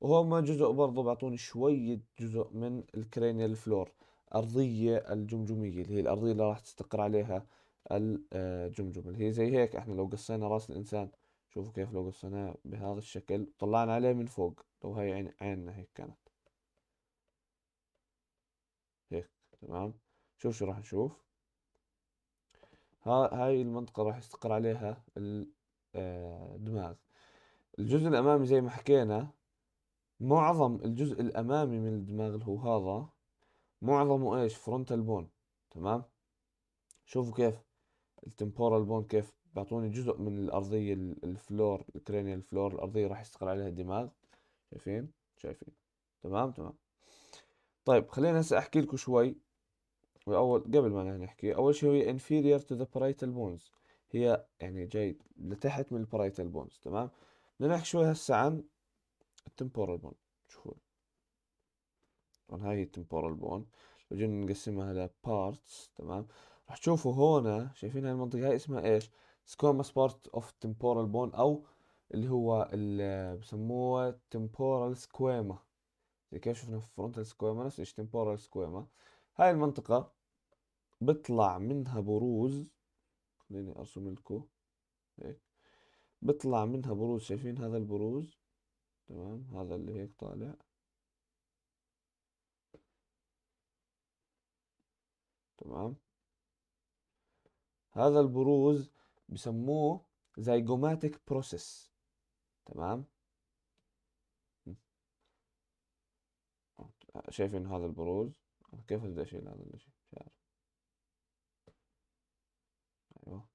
وهم جزء برضو بعطوني شوية جزء من الكرينيال فلور أرضية الجمجمية اللي هي الأرضية اللي راح تستقر عليها الجمجمة اللي هي زي هيك احنا لو قصينا راس الإنسان شوفوا كيف لو قصيناه بهذا الشكل طلعنا عليه من فوق لو هاي عين عيننا هيك كانت هيك تمام شوف شو راح نشوف ها هاي المنطقة راح يستقر عليها آه، الدماغ الجزء الأمامي زي ما حكينا معظم الجزء الامامي من الدماغ اللي هو هذا معظمه ايش فرونتال بون تمام شوفوا كيف التمبورال بون كيف بيعطوني جزء من الارضيه الفلور الكرينيال فلور الارضيه راح يستقر عليها الدماغ شايفين شايفين تمام تمام طيب خلينا هسه احكي لكم شوي اول قبل ما نحكي اول شيء هي inferior to the parietal bones هي يعني جاي لتحت من الباريتال بونز تمام بدنا نحكي شوي هسه عن التمبورال بون شوفوا طبعا هاي هي التمبورال بون لو جينا نقسمها على بارتس تمام راح تشوفوا هون شايفين هاي المنطقة هاي اسمها ايش؟ squamous بارت اوف تمبورال بون او اللي هو اللي آه، بسموه تمبورال سكويما زي كيف شفنا في فرونتال سكويما نفس الشيء تمبورال سكويما هاي المنطقة بطلع منها بروز خليني ارسم لكم هيك بطلع منها بروز شايفين هذا البروز تمام هذا اللي هيك طالع تمام هذا البروز بسموه زيجوماتيك بروسيس تمام شايفين هذا البروز كيف بدي اشيل هذا الشيء مش ايوه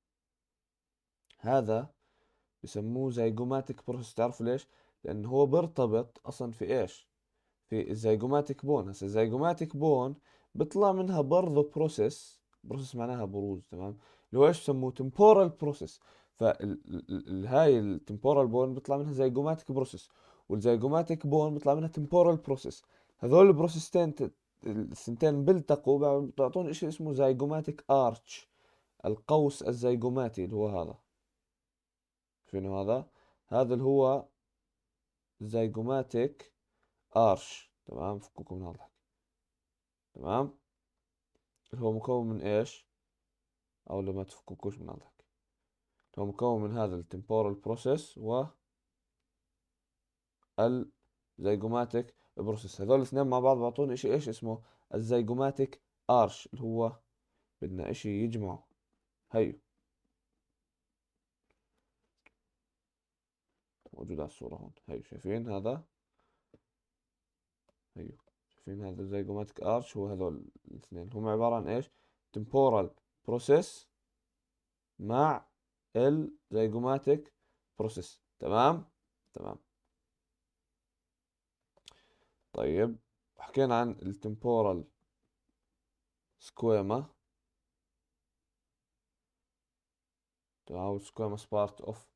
هذا بسموه زيجوماتيك بروسيس تعرفوا ليش لأنه هو بيرتبط أصلا في إيش في الزيجوماتيك بون هسا الزيجوماتيك بون بيطلع منها برضه بروسيس بروسيس معناها بروز تمام اللي هو ايش بسموه تمبورال بروسيس فهاي التمبورال بون بيطلع منها زيجوماتيك بروسيس والزيجوماتيك بون بيطلع منها تمبورال بروسيس هذول البروسيستين السنتين بيلتقوا بيعطون شيء اسمه زيجوماتيك ارتش القوس الزيجوماتي اللي هو هذا شنو هذا هذا اللي هو زيجوماتيك ارش تمام فكوكم من هالضحك تمام هو مكون من ايش او لما تفكوكوش من هالضحك هو مكون من هذا التمبورال بروسيس و الزيجوماتيك بروسيس هذول الاثنين مع بعض بعطونا اشي ايش اسمه الزيجوماتيك ارش اللي هو بدنا اشي يجمعه هيو موجود على الصورة هون هيو أيوة، شايفين هذا هيو أيوة، شايفين هذا جوماتيك ارش هو هذول الاثنين هم عبارة عن ايش temporal process مع الزيجوماتيك process تمام تمام طيب حكينا عن التمبورال سكويما تمام سكويما سبارت اوف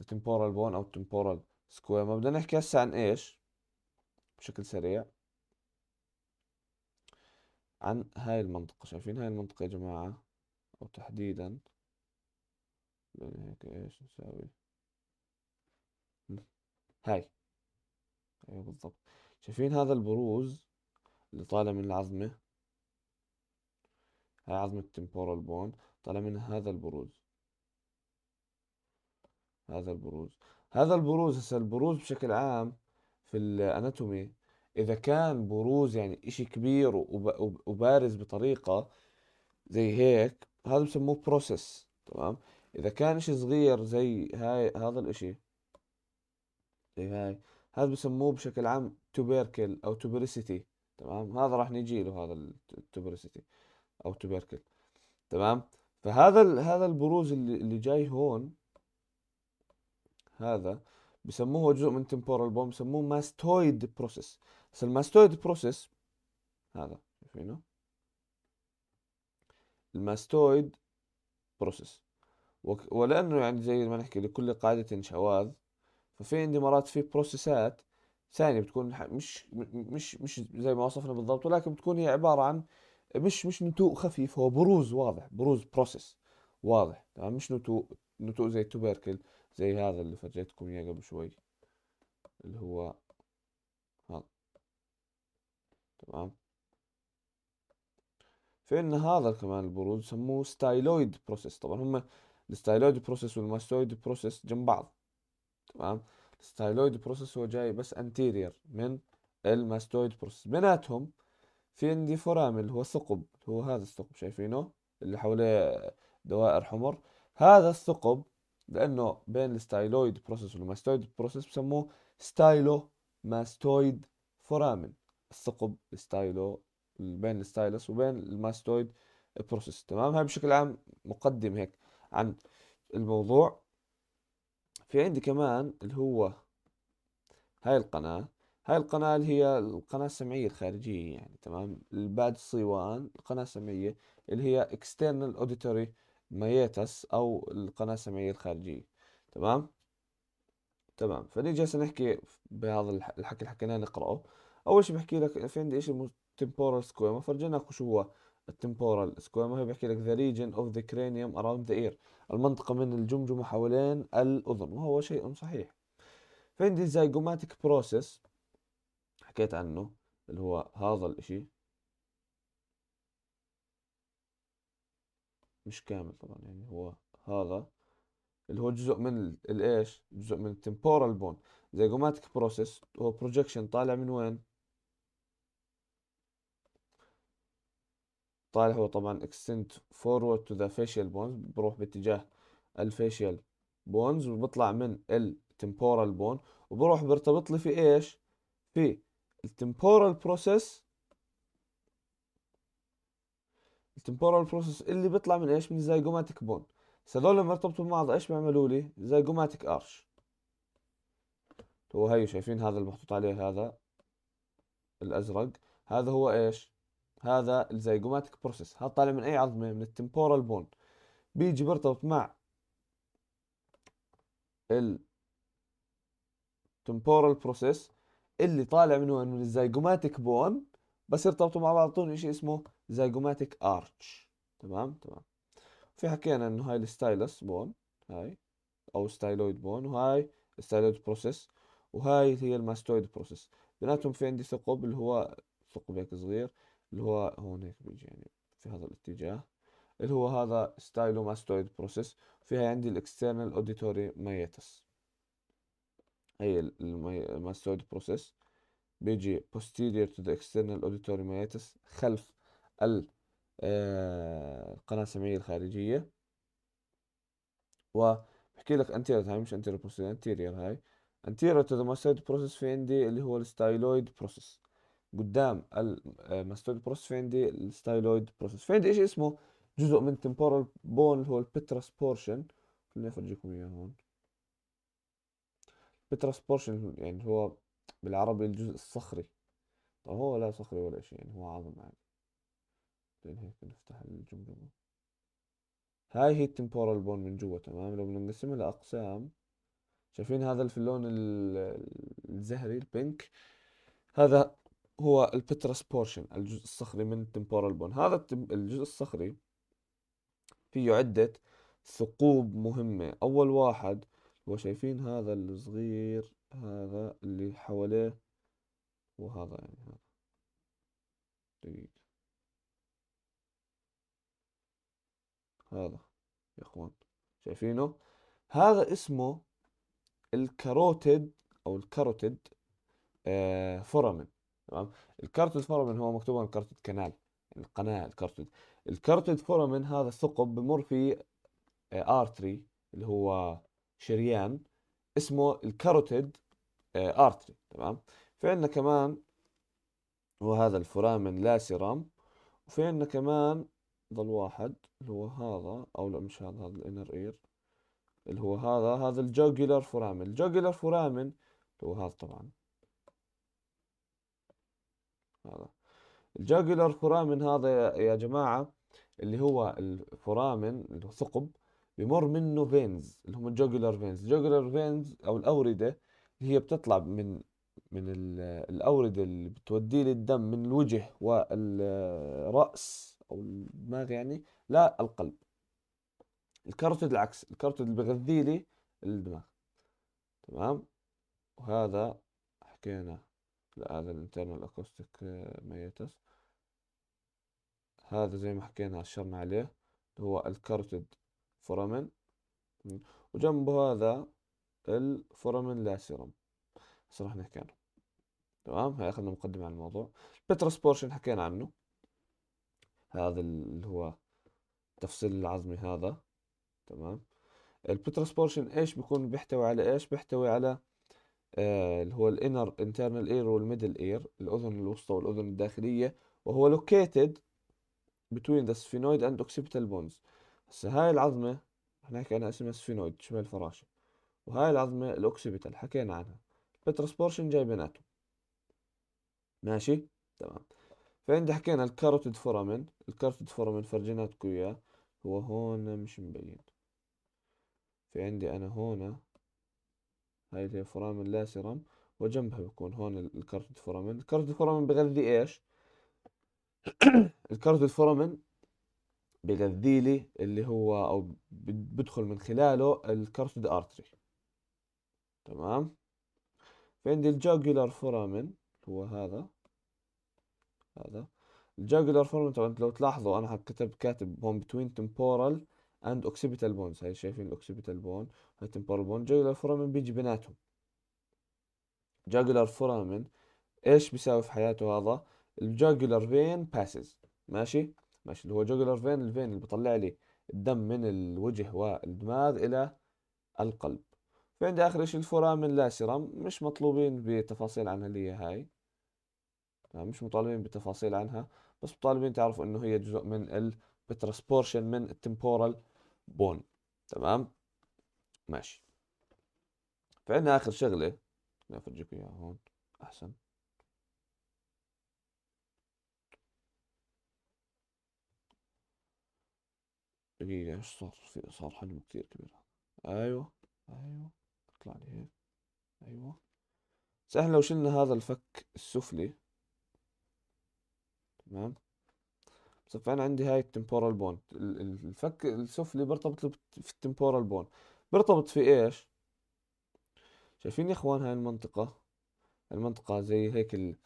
التمبورال بون او التمبورال سكويما بدنا نحكي هسه عن ايش بشكل سريع عن هاي المنطقة شايفين هاي المنطقة يا جماعة او تحديدا هيك ايش نساوي هاي ايوه بالضبط شايفين هذا البروز اللي طالع من العظمة هاي عظمة التمبورال بون طالع من هذا البروز هذا البروز هذا البروز هسه البروز بشكل عام في الاناتومي اذا كان بروز يعني اشي كبير وبارز بطريقة زي هيك هذا بسموه بروسيس تمام اذا كان اشي صغير زي هاي هذا الاشي زي هاي هذا بسموه بشكل عام توبيركل او توبريسيتي تمام هذا راح نيجي له هذا التوبريسيتي او توبيركل تمام فهذا هذا البروز اللي, اللي جاي هون هذا بسموه جزء من تمبورال بوم بسموه ماستويد بروسيس بس الماستويد بروسيس هذا شايفينه الماستويد بروسيس ولانه يعني زي ما نحكي لكل قاعده شواذ ففي عندي مرات في بروسيسات ثانيه بتكون مش مش مش زي ما وصفنا بالضبط ولكن بتكون هي عباره عن مش مش نتوء خفيف هو بروز واضح بروز بروسيس واضح تمام مش نتوء نتوء زي التوبيركل زي هذا اللي فرجيتكم اياه قبل شوي اللي هو هذا تمام فإن هذا كمان البرود سموه ستايلويد بروسيس طبعا هم الستايلويد بروسيس والماستويد بروسيس جنب بعض تمام الستايلويد بروسيس هو جاي بس انتيرير من الماستويد بروسيس بيناتهم في عندي فرامل اللي هو ثقب هو هذا الثقب شايفينه اللي حواليه دوائر حمر هذا الثقب لانه بين الستايلويد بروسيس والماستويد بروسيس بسموه ستايلو ماستويد فورامن الثقب ستايلو بين الستايلس وبين الماستويد بروسيس تمام هاي بشكل عام مقدم هيك عن الموضوع في عندي كمان اللي هو هاي القناة هاي القناة اللي هي القناة السمعية الخارجية يعني تمام الباد سي 1 القناة السمعية اللي هي external auditory ميتس او القناه السمعيه الخارجيه تمام تمام فنيجي هسه نحكي بهذا الحكي اللي حكيناه نقراه اول شيء بحكي لك في عندي شيء temporal سكويما فرجينا لكم شو هو التمبورال سكويما هي بحكي لك ذا ريجن اوف ذا كرينيوم اراوند ذا اير المنطقه من الجمجمه حوالين الاذن وهو شيء صحيح في عندي زيجوماتيك بروسيس حكيت عنه اللي هو هذا الاشي مش كامل طبعا يعني هو هذا اللي هو جزء من الايش جزء من التمبورال بون زيجوماتيك بروسيس هو بروجكشن طالع من وين طالع هو طبعا اكستنت forward to the facial bones بروح باتجاه الفاشيال بونز وبطلع من التمبورال بون وبروح برتبط لي في ايش في التمبورال بروسيس التمبورال بروسس اللي بيطلع من ايش من زيجوماتيك بون بس هذول لما يرتبطوا بعض ايش بيعملوا لي زيجوماتيك ارش تو هي شايفين هذا المحطوط عليه هذا الازرق هذا هو ايش هذا الزيجوماتيك بروسيس هذا طالع من اي عظمه من التمبورال بون بيجي بيرتبط مع تمبورال بروسس اللي طالع من وين من الزيجوماتيك بون بس يرتبطوا مع بعض طول شيء اسمه زيجوماتيك ارتش تمام تمام في حكينا انه هاي الستايلس بون هاي او ستايلويد بون وهاي ستايلويد بروسيس وهاي هي الماستويد بروسيس بيناتهم في عندي ثقب اللي هو ثقب هيك صغير اللي هو هون هيك بيجي يعني في هذا الاتجاه اللي هو هذا ماستويد بروسيس فيها عندي الاكسترنال اوديتوري مايتس هي الماستويد بروسيس بيجي posterior to the external auditory meatus خلف القناة آه، السمعية الخارجية وبحكي لك انتيرير هاي مش انتيرير بروسيس انتيرير هاي انتيرير تو ذا ماستويد بروسس في عندي اللي هو الستايلويد بروسس قدام الماستويد آه، بروسس في عندي الستايلويد بروسس في عندي شيء اسمه جزء من تمبورال بون اللي هو البترس بورشن خليني افرجيكم اياه هون البترس بورشن يعني هو بالعربي الجزء الصخري طبعا هو لا صخري ولا شيء يعني هو عظم عادي زين يعني هيك نفتح الجمجمة هاي هي التمبورال بون من جوا تمام لو بدنا نقسمها لأقسام شايفين هذا اللي في اللون الزهري البينك هذا هو البترس بورشن الجزء الصخري من التمبورال بون هذا الجزء الصخري فيه عدة ثقوب مهمة أول واحد هو شايفين هذا الصغير هذا اللي حواليه وهذا يعني هذا دقيقة هذا يا اخوان شايفينه هذا اسمه الكاروتيد او الكاروتيد آه فورامين تمام الكاروتيد فورامين هو مكتوب الكاروتيد كنال يعني القناه الكاروتيد الكاروتيد فورامين هذا الثقب بمر في آه، ارتري اللي هو شريان اسمه الكاروتيد آه، ارتري تمام في عندنا كمان وهذا الفورامين لاسيرام وفي عندنا كمان ظل واحد اللي هو هذا او لا مش هذا هذا الانر اير اللي هو هذا هذا الجوجلر فورامن الجوجلر فورامن اللي هو هذا طبعا هذا الجوجلر فورامن هذا يا جماعة اللي هو الفورامن اللي هو ثقب بمر منه فينز اللي هم الجوجلر فينز الجوجلر فينز او الاوردة اللي هي بتطلع من من الأوردة اللي بتوديه للدم من الوجه والرأس او الدماغ يعني لا القلب الكاروتيد العكس الكاروتيد اللي بيغذي لي الدماغ تمام وهذا حكينا لا هذا الانترنال اكوستيك ميتس هذا زي ما حكينا اشرنا عليه هو الكاروتيد فورامين وجنبه هذا الفورامين لاسيرم هسه راح نحكي عنه تمام هاي اخذنا مقدمة عن الموضوع بترس بورشن حكينا عنه هذا اللي هو التفصيل العظمي هذا تمام بورشن ايش بيكون بيحتوي على ايش بيحتوي على آه اللي هو الانر انترنال اير والميدل اير الاذن الوسطى والاذن الداخليه وهو لوكيتد between the sphenoid and occipital bones هسه هاي العظمه احنا حكينا اسمها سفينويد شمال الفراشه وهاي العظمه الاوكسيبيتال حكينا عنها بورشن جاي بيناتهم ماشي تمام فعندي حكينا الكاروتيد فورامين الكاروتيد فورامين فرجيناتكم اياه هو هون مش مبين في عندي انا هون هاي اللي هي فرامين لا سيرم وجنبها بكون هون الكاروتيد فورامين الكاروتيد فورامين بغذي ايش الكاروتيد فورامين بغذي لي اللي هو او بدخل من خلاله الكاروتيد ارتري تمام في عندي الجوجولار فورامين هو هذا هذا الجاجولار فورم طبعا لو تلاحظوا انا كتب كاتب بون بتوين تمبورال اند اوكسيبيتال بونز هاي شايفين الاوكسيبيتال بون هاي تمبورال بون جاكولار فورامين بيجي بيناتهم جاكولار فورامين ايش بيساوي في حياته هذا الجاجولار فين باسز ماشي ماشي اللي هو جاكولار فين الفين اللي بطلع لي الدم من الوجه والدماغ الى القلب في عندي اخر شيء الفورامين لا سيرم مش مطلوبين بتفاصيل عن هي هاي آه، مش مطالبين بتفاصيل عنها بس مطالبين تعرفوا انه هي جزء من بورشن من التمبورال بون تمام ماشي فعندنا اخر شغله خليني افرجيكم اياها هون احسن دقيقة ايش صار في صار حجمه كثير كبير ايوه ايوه اطلع لي هيك ايوه سهل لو شلنا هذا الفك السفلي تمام بس انا عندي هاي التمبورال بوند الفك السفلي بيرتبط في التمبورال بوند بيرتبط في ايش شايفين يا اخوان هاي المنطقة المنطقة زي هيك ال...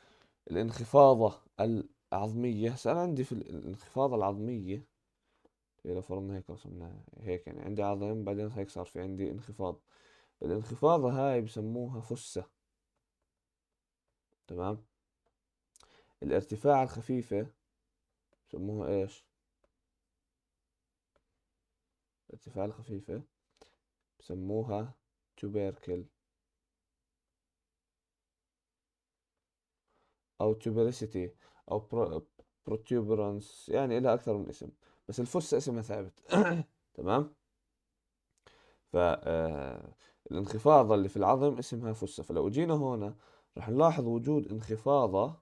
الانخفاضة العظمية هسا أنا عندي في الانخفاضة العظمية إذا فرضنا هيك وصلنا هيك يعني عندي عظم بعدين هيك صار في عندي انخفاض الانخفاضة هاي بسموها فسة تمام الارتفاع الخفيفة بسموها ايش الارتفاع الخفيفة بسموها توبيركل أو tubericity أو بروتوبرانس يعني لها أكثر من اسم بس الفسة اسمها ثابت تمام فالانخفاضة آه، اللي في العظم اسمها فسة فلو جينا هنا رح نلاحظ وجود انخفاضة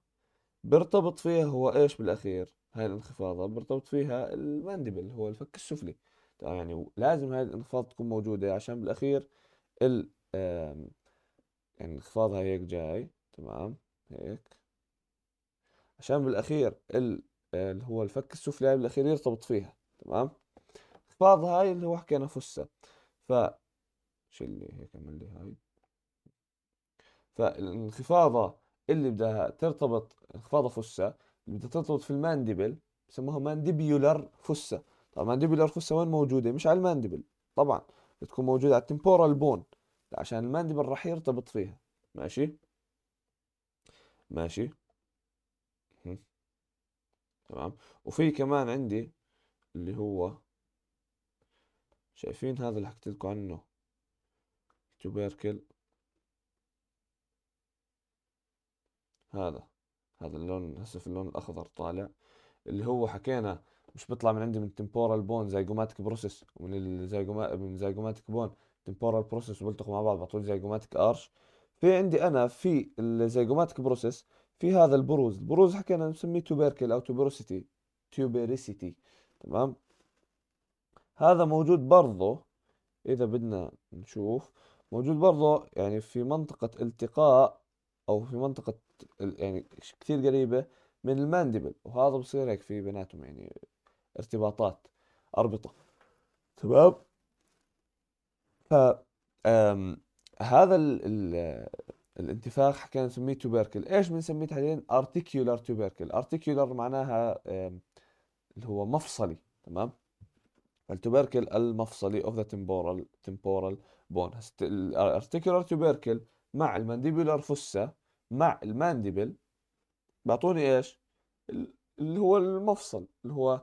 بيرتبط فيها هو ايش بالاخير هاي الانخفاضه بيرتبط فيها المانديبل هو الفك السفلي يعني لازم هاي الانخفاض تكون موجوده عشان بالاخير ال يعني انخفاضها هيك جاي تمام هيك عشان بالاخير ال آه، اللي هو الفك السفلي هاي بالاخير يرتبط فيها تمام انخفاض هاي اللي هو حكينا فسه ف شيل لي هيك اعمل لي هاي فالانخفاضه اللي بدها ترتبط انخفاضة فسة اللي بدها ترتبط في المانديبل بسموها مانديبيولر فسة طبعا مانديبيولر فسة وين موجودة مش على المانديبل طبعا بتكون موجودة على التمبورال بون عشان المانديبل راح يرتبط فيها ماشي ماشي تمام وفي كمان عندي اللي هو شايفين هذا اللي حكيت لكم عنه توبيركل هذا هذا اللون هسه في اللون الاخضر طالع اللي هو حكينا مش بيطلع من عندي من تمبورال بون زيجوماتيك بروسيس ومن الزيجوما من زيجوماتيك بون تمبورال بروسيس وبيلتقوا مع بعض بعطوني زيجوماتيك ارش في عندي انا في الزيجوماتيك بروسيس في هذا البروز البروز حكينا نسميه توبيركل او توبيروسيتي توبيريسيتي تمام هذا موجود برضه اذا بدنا نشوف موجود برضه يعني في منطقة التقاء او في منطقة يعني كثير قريبة من المانديبل وهذا بصير هيك في بيناتهم يعني ارتباطات أربطة تمام ف هذا ال ال الانتفاخ حكينا نسميه توبيركل ايش بنسميه حاليا ارتيكيولار توبيركل ارتيكيولار معناها اللي هو مفصلي تمام التوبيركل المفصلي اوف ذا temporal temporal bone الارتيكولار آه، توبيركل مع المانديبولار فوسه مع المانديبل بعطوني ايش اللي هو المفصل اللي هو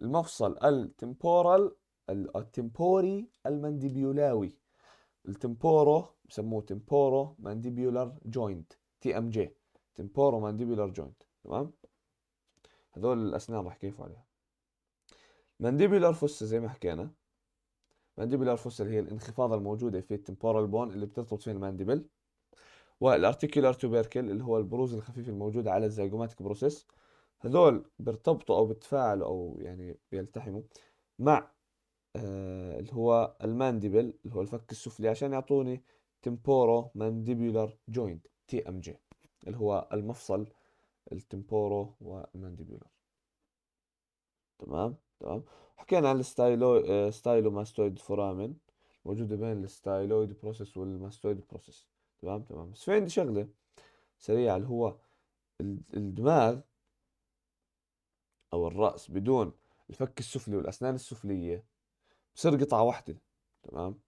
المفصل التمبورال التمبوري المانديبيولاوي التمبورو بسموه تمبورو مانديبيولار جوينت تي ام جي تمبورو مانديبيولار جوينت تمام هذول الاسنان راح كيف عليها مانديبيولار فوس زي ما حكينا مانديبيولار فوس اللي هي الانخفاضه الموجوده في التمبورال بون اللي بترتبط فيه المانديبل والارتيكولار توبيركل اللي هو البروز الخفيف الموجود على الزيجوماتيك بروسيس هذول بيرتبطوا أو بتفاعلوا أو يعني بيلتحموا مع آه اللي هو المانديبل اللي هو الفك السفلي عشان يعطوني تمبورو مانديبولار جوينت تي ام جي اللي هو المفصل التمبورو والمانديبولار تمام تمام حكينا عن الستايلو آه، ماستويد فورامين موجودة بين الستايلويد بروسيس والماستويد بروسيس تمام تمام بس في عندي شغله سريعه اللي هو الدماغ او الراس بدون الفك السفلي والاسنان السفليه بصير قطعه واحده تمام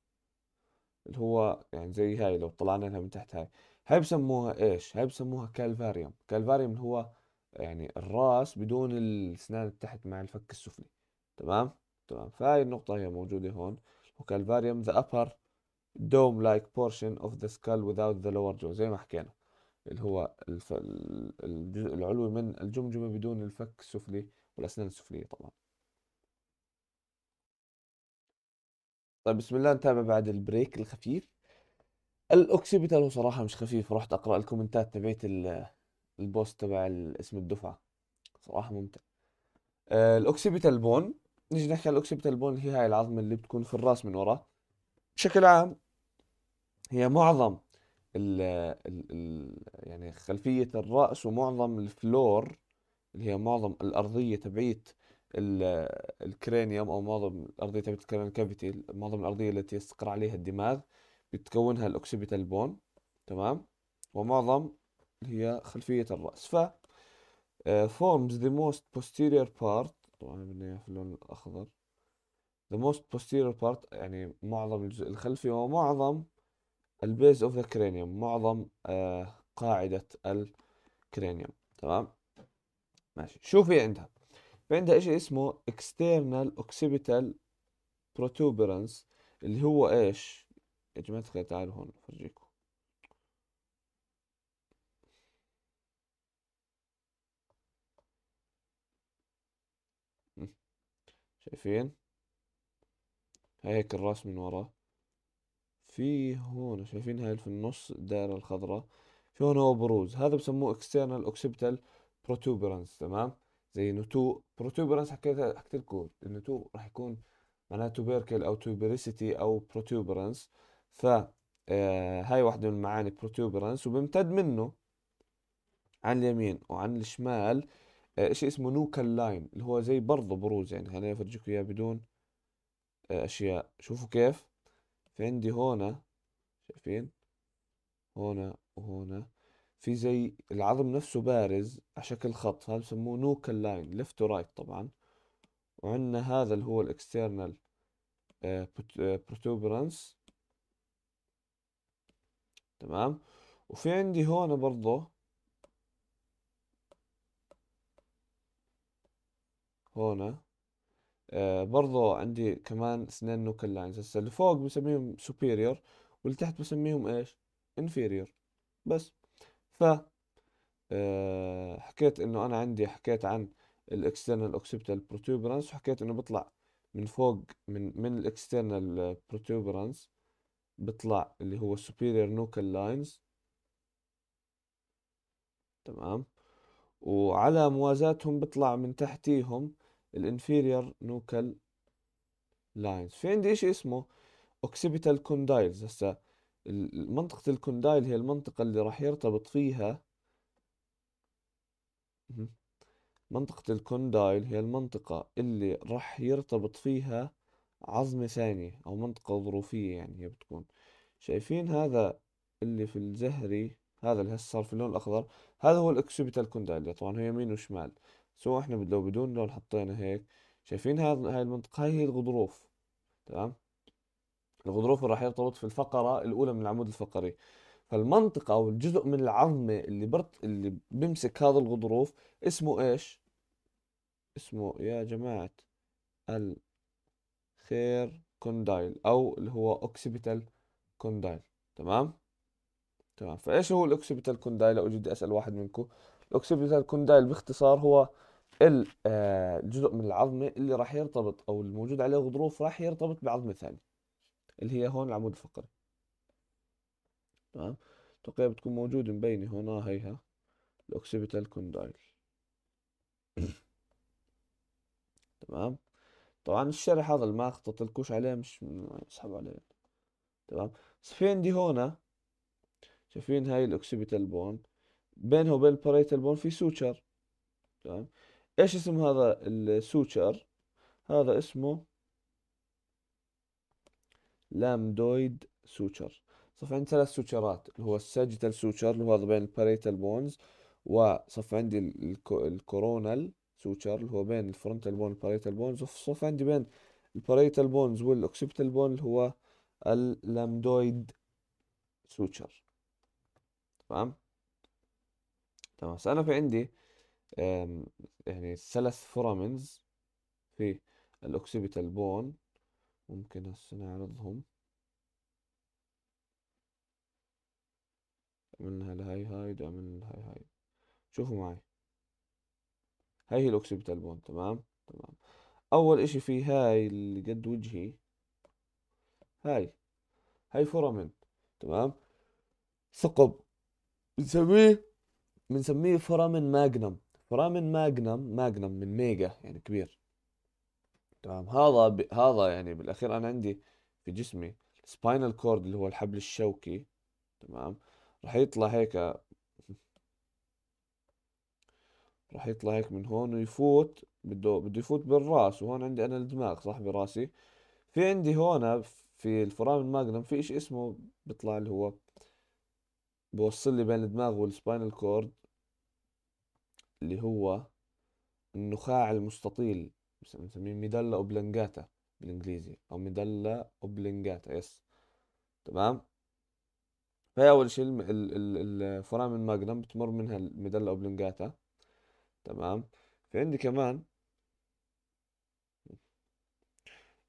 اللي هو يعني زي هاي لو طلعنا لها من تحت هاي هاي بسموها ايش هاي بسموها كالفاريوم كالفاريوم هو يعني الراس بدون الاسنان تحت مع الفك السفلي تمام تمام فهاي النقطه هي موجوده هون وكالفاريوم ذا upper دوم like portion of the skull without the lower jaw زي ما حكينا اللي هو الف... الجزء العلوي من الجمجمة بدون الفك السفلي والأسنان السفلية طبعا طيب بسم الله نتابع بعد البريك الخفيف الأوكسيبيتال هو صراحة مش خفيف رحت أقرأ الكومنتات تبعت البوست تبع اسم الدفعة صراحة ممتع آه، الأوكسيبيتال بون نيجي نحكي على الأوكسيبيتال بون هي هاي العظمة اللي بتكون في الراس من ورا بشكل عام هي معظم ال ال الـ يعني خلفية الرأس ومعظم الفلور اللي هي معظم الأرضية تبعيت الكرينيوم أو معظم الأرضية تبعيت الكرينيوم كافيتي معظم الأرضية التي يستقر عليها الدماغ بتكونها الأوكسيبيتال بون تمام ومعظم اللي هي خلفية الرأس ف آه، forms the most posterior part طبعا بدنا اياها في اللون الأخضر the most posterior part يعني معظم الجزء الخلفي ومعظم البيز اوف ذا كرينيوم معظم آه، قاعدة الكرينيوم تمام ماشي شو في عندها في عندها اشي اسمه external occipital protuberance اللي هو ايش يا جماعة الخير تعالوا هون افرجيكم شايفين هيك الراس من وراه في هون شايفين هاي في النص الدائرة الخضراء في هون هو بروز هذا بسموه اكسترنال occipital بروتوبرانس تمام زي نتوء بروتوبرانس حكيت حكيت لكم النتوء راح يكون معناها توبيركل او توبيريسيتي او بروتوبرانس ف آه، هاي واحدة من معاني بروتوبرانس وبمتد منه عن اليمين وعن الشمال آه، شيء اسمه نوكال لاين اللي هو زي برضه بروز يعني خليني افرجيكم اياه بدون آه، اشياء شوفوا كيف في عندي هنا شايفين هنا وهنا في زي العظم نفسه بارز على شكل خط هذا بسموه نوكل لاين ليفت ورايت طبعا وعندنا هذا اللي هو الاكسترنال آه، آه، بروتوبرانس تمام وفي عندي هون برضه هون آه، برضو عندي كمان اثنين نوكل لاينز هسه اللي فوق بسميهم سوبيريور واللي تحت بسميهم ايش انفيريور بس ف آه، حكيت انه انا عندي حكيت عن الاكسترنال اوكسيبتال بروتوبرانس وحكيت انه بطلع من فوق من من الاكسترنال بروتوبرانس بطلع اللي هو السوبيريور نوكل لاينز تمام وعلى موازاتهم بطلع من تحتيهم الانفيرير نوكل لاينز في عندي إشي اسمه اوكسيبيتال كوندايلز هسا منطقة الكوندايل هي المنطقة اللي راح يرتبط فيها منطقة الكوندايل هي المنطقة اللي راح يرتبط فيها عظمة ثانية أو منطقة ظروفية يعني هي بتكون شايفين هذا اللي في الزهري هذا اللي هسه صار في اللون الأخضر هذا هو الأكسيبيتال كوندايل طبعا هو يمين وشمال سو احنا لو بدون لون حطينا هيك شايفين هذا هاي المنطقه هاي هي الغضروف تمام الغضروف اللي راح يرتبط في الفقره الاولى من العمود الفقري فالمنطقه او الجزء من العظمه اللي برت اللي بيمسك هذا الغضروف اسمه ايش اسمه يا جماعه الخير كوندايل او اللي هو اوكسيبيتال كوندايل تمام تمام فايش هو الاوكسيبيتال كوندايل لو بدي اسال واحد منكم الاوكسيبيتال كوندايل باختصار هو الجزء آه، من العظمة اللي راح يرتبط أو الموجود عليه غضروف راح يرتبط بعظمة ثانية اللي هي هون العمود الفقري تمام توقيع بتكون موجودة مبينة هنا هيها الأوكسيبيتال كوندايل تمام طبعا الشرح هذا اللي ما خططلكوش عليه مش اسحب عليه تمام بس في عندي هنا شايفين هاي الأوكسيبيتال بون بينه وبين الباريتال بون في سوتشر تمام ايش اسم هذا السوتشر هذا اسمه لامدويد سوتشر صف عندي ثلاث سوتشرات اللي هو الساجيتال سوتشر اللي هو هذا بين الباريتال بونز وصف عندي الكورونال سوتشر اللي هو بين الفرونتال بون والباريتال بونز وصف عندي بين الباريتال بونز والاوكسيبتال بون اللي هو اللامدويد سوتشر تمام تمام انا في عندي يعني ثلاث فورامينز في الأوكسيبيتال بون ممكن هسه نعرضهم عملنا الهاي هايد وعملنا الهاي هايد شوفوا معي هاي هي الأوكسيبيتال بون تمام تمام أول إشي في هاي اللي قد وجهي هاي هاي فورامين تمام ثقب بنسميه بنسميه فورامين ماجنم فرامن ماجنم ماجنم من ميجا يعني كبير تمام هذا ب... هذا يعني بالاخير انا عندي في جسمي سباينال كورد اللي هو الحبل الشوكي تمام راح يطلع هيك راح يطلع هيك من هون ويفوت بده بده يفوت بالراس وهون عندي انا الدماغ صح براسي في عندي هون في الفرامن ماجنم في اشي اسمه بيطلع اللي هو بوصل لي بين الدماغ والسباينال كورد اللي هو النخاع المستطيل بنسميه ميدلا اوبلنجاتا بالانجليزي او ميدلا اوبلنجاتا يس تمام فهي اول شيء الفرامل ماجنم بتمر منها الميدلا اوبلنجاتا تمام في عندي كمان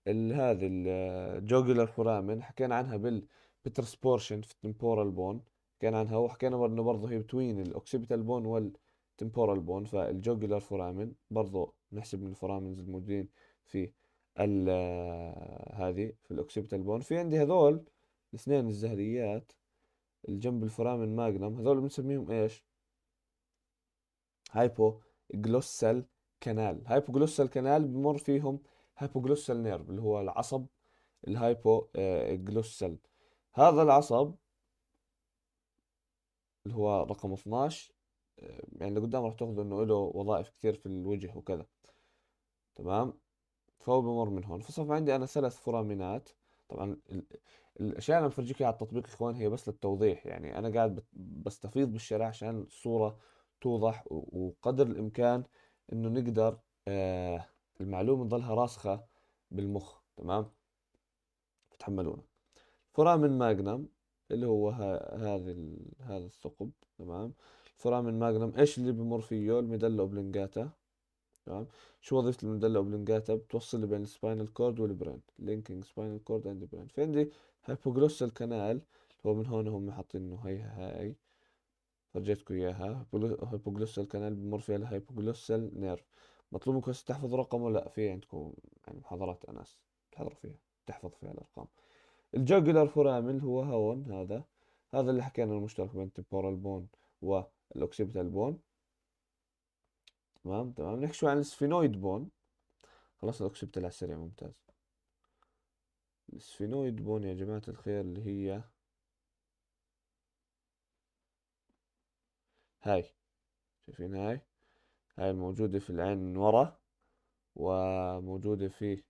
هذه الجوجلر فورامين حكينا عنها بال بورشن في التمبورال بون حكينا عنها وحكينا انه برضه هي بتوين الاوكسيبيتال بون وال temporal bone فالجوجلر فورامن برضو نحسب من الفورامنز الموجودين في ال آه، هذه في الاوكسيبتال بون في عندي هذول الاثنين الزهريات اللي جنب الفورامن ماجنم هذول بنسميهم ايش هايبو جلوسال كانال جلوسال كانال بمر فيهم جلوسال نيرف اللي هو العصب الهايبو جلوسال هذا العصب اللي هو رقم 12 آه، يعني اللي قدام راح تاخذ انه له وظائف كثير في الوجه وكذا تمام فهو بمر من هون فصف عندي انا ثلاث فرامينات طبعا الاشياء اللي بفرجيك على التطبيق اخوان هي بس للتوضيح يعني انا قاعد بستفيض بالشارع عشان الصوره توضح وقدر الامكان انه نقدر آه المعلومه تضلها راسخه بالمخ تمام تحملونا فرامن ماجنم اللي هو هذا هذا الثقب تمام ثرامين ماجنم ايش اللي بمر فيه الميدلا اوبلنجاتا تمام شو وظيفة الميدلا اوبلنجاتا بتوصل بين السباينال كورد والبرين لينكينج سباينال كورد اند برين عندي هايبوجلوسال كانال هو من هون هم حاطين انه هي هاي فرجيتكم اياها هايبوجلوسال كانال بمر فيها الهايبوجلوسال نيرف مطلوب منكم تحفظ رقمه لا في عندكم يعني محاضرات اناس تحضروا فيها تحفظ فيها الارقام الجوجلر فورامل هو هون هذا هذا اللي حكينا المشترك بين تمبورال بون و الاوكسيبتال بون تمام تمام نحكي شوي عن السفينويد بون خلصنا الاوكسيبتال على السريع ممتاز السفينويد بون يا جماعة الخير اللي هي هاي شايفين هاي هاي الموجودة في العين من ورا وموجودة في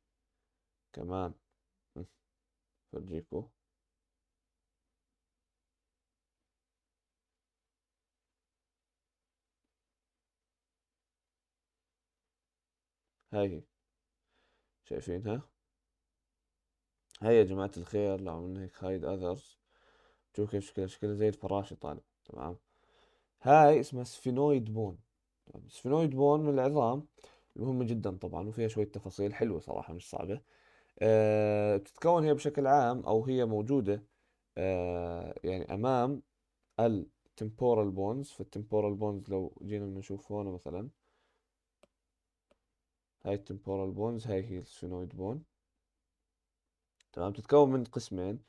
كمان فرجيكو هاي شايفينها هاي يا جماعة الخير لو عملنا هيك هايد اذرز شوف كيف شكلها شكلها زي الفراشة طالع تمام هاي اسمها سفينويد بون سفينويد بون من العظام مهمة جدا طبعا وفيها شوية تفاصيل حلوة صراحة مش صعبة أه بتتكون هي بشكل عام أو هي موجودة أه يعني أمام التمبورال بونز فالتمبورال بونز لو جينا بنشوف هون مثلا هاي التمبورال بونز هاي هي السينويد بون تمام تتكون من قسمين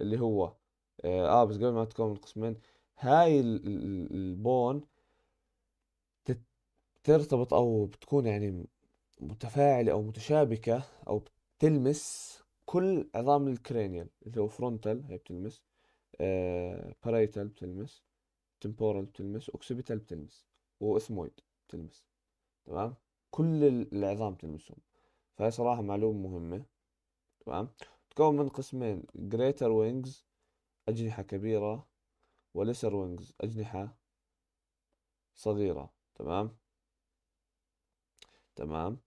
اللي هو اه, آه، بس قبل ما تتكون من قسمين هاي البون ترتبط او بتكون يعني متفاعلة او متشابكة او بتلمس كل عظام الكرينيال اللي هو فرونتال هي بتلمس آه باريتال بتلمس تمبورال بتلمس اوكسيبيتال بتلمس واثمويد بتلمس تمام كل العظام تلمسهم فهي صراحة معلومة مهمة تمام تكون من قسمين جريتر وينجز أجنحة كبيرة وليسر وينجز أجنحة صغيرة تمام تمام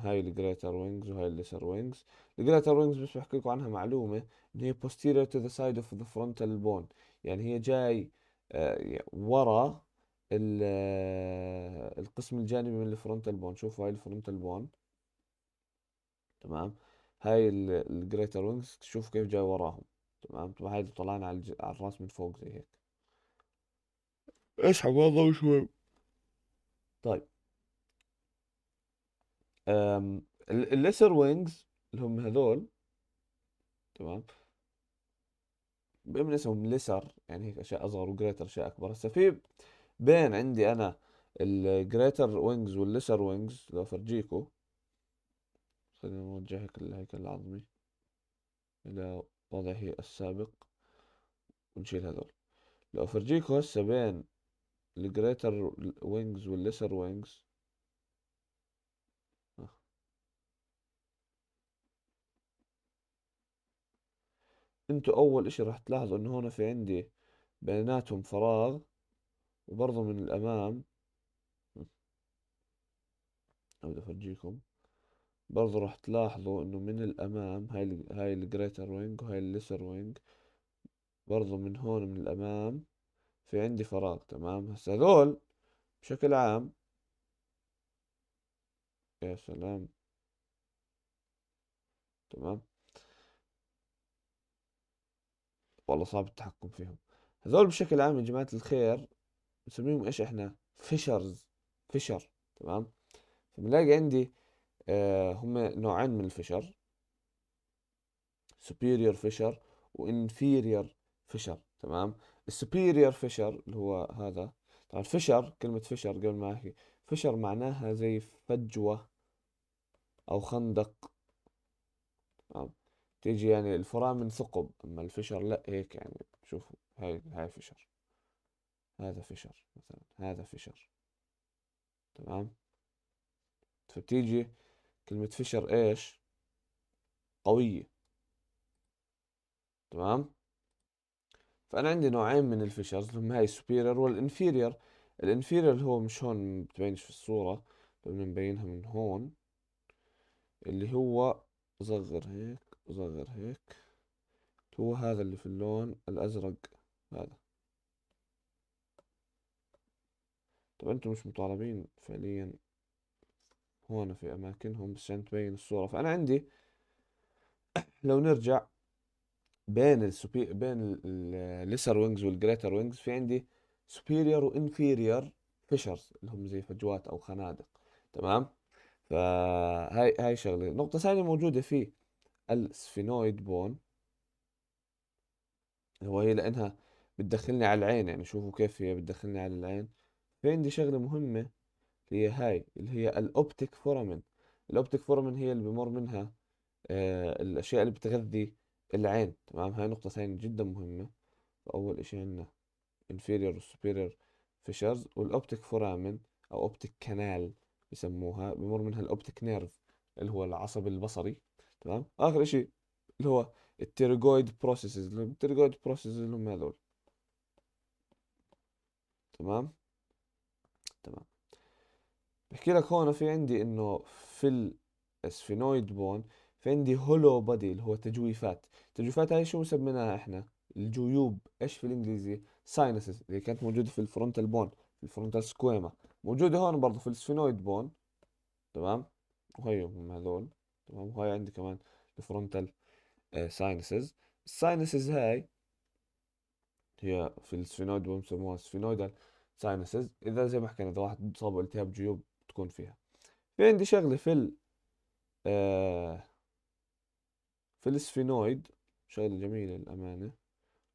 هاي الجريتر وينجز وهاي الليسر وينجز الجريتر وينجز بس بحكي لكم عنها معلومة ان هي posterior to the side of the frontal bone يعني هي جاي آه، ورا ال آه، القسم الجانبي من الفرونتال بون شوفوا هاي الفرونتال بون تمام هاي الجريتر وينجز شوف كيف جاي وراهم تمام طبعا هاي طلعنا على, على الراس من فوق زي هيك اسحب والله مش مهم طيب أم... الليسر وينجز اللي هم هذول تمام بما اسمهم ليسر يعني هيك اشياء اصغر وجريتر اشياء اكبر هسه في بين عندي انا الجريتر وينجز والليسر وينجز لو افرجيكو خلينا نوجهك الهيكل العظمي الى وضعه السابق ونشيل هذول لو افرجيكو هسه بين الجريتر وينجز والليسر وينجز انتو اول اشي راح تلاحظوا انه هون في عندي بيناتهم فراغ وبرضه من الأمام بدي أفرجيكم برضه راح تلاحظوا إنه من الأمام هاي ال هاي الجريتر وينج وهاي الليسر وينج برضه من هون من الأمام في عندي فراغ تمام هسا هذول بشكل عام يا سلام تمام والله صعب التحكم فيهم هذول بشكل عام يا جماعة الخير بنسميهم ايش احنا فيشرز فيشر تمام فبنلاقي عندي آه هم نوعين من الفشر سوبيريور فشر وانفيريور فشر تمام السوبيريور فشر اللي هو هذا طبعا فشر كلمة فشر قبل ما احكي فشر معناها زي فجوة او خندق تمام تيجي يعني الفرامل ثقب اما الفشر لا هيك يعني شوفوا هاي هاي فشر هذا فيشر مثلا هذا فيشر تمام فبتيجي كلمة فيشر ايش قوية تمام فأنا عندي نوعين من الفيشرز اللي هم هاي السوبيرير والانفيريور الانفيريور اللي هو مش هون بتبينش في الصورة بدنا نبينها من هون اللي هو صغر هيك صغر هيك هو هذا اللي في اللون الأزرق هذا طب انتم مش مطالبين فعليا هون في اماكنهم بس عشان تبين الصورة فانا عندي لو نرجع بين السوبي بين الليسر وينجز والجريتر وينجز في عندي سوبيريور وانفيريور فيشرز اللي هم زي فجوات او خنادق تمام فهاي هاي شغله نقطه ثانيه موجوده في السفينويد بون هو هي لانها بتدخلني على العين يعني شوفوا كيف هي بتدخلني على العين في عندي شغلة مهمة هي هاي اللي هي الأوبتيك فورامين الأوبتيك فورامين هي اللي بمر منها آه الأشياء اللي بتغذي العين تمام هاي نقطة ثانية جدا مهمة فأول إشي عندنا inferior و superior fissures والأوبتيك فورامين أو أوبتيك كانال بسموها بمر منها الأوبتيك نيرف اللي هو العصب البصري تمام آخر إشي اللي هو التيرجويد بروسيسز التيرجويد بروسيسز اللي هم هذول تمام تمام بحكي لك هون في عندي انه في الاسفينويد بون في عندي هولو بادي اللي هو تجويفات التجويفات هاي شو سميناها احنا الجيوب ايش في الانجليزي ساينسز اللي كانت موجوده في الفرونتال بون في الفرونتال سكويما موجوده هون برضه في الاسفينويد بون تمام وهيهم هذول تمام وهي عندي كمان الفرونتال ساينسز الساينسز هاي هي في السفينويد بسموها سفينويدال ساينسز اذا زي ما حكينا اذا واحد مصاب بالتهاب جيوب بتكون فيها في عندي شغله في ال آه في السفينويد شغله جميله للامانه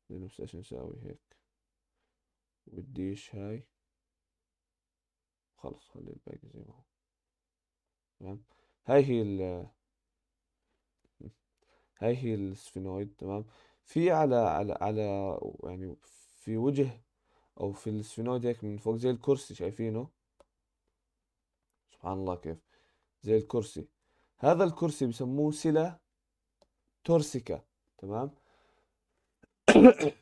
لانه ايش نساوي هيك بديش هاي خلص خلي الباقي زي ما هو تمام هاي هي ال هاي هي السفينويد تمام في على على على يعني في وجه او في السفنود هيك من فوق زي الكرسي شايفينه سبحان الله كيف زي الكرسي هذا الكرسي بسموه سلة تورسيكا تمام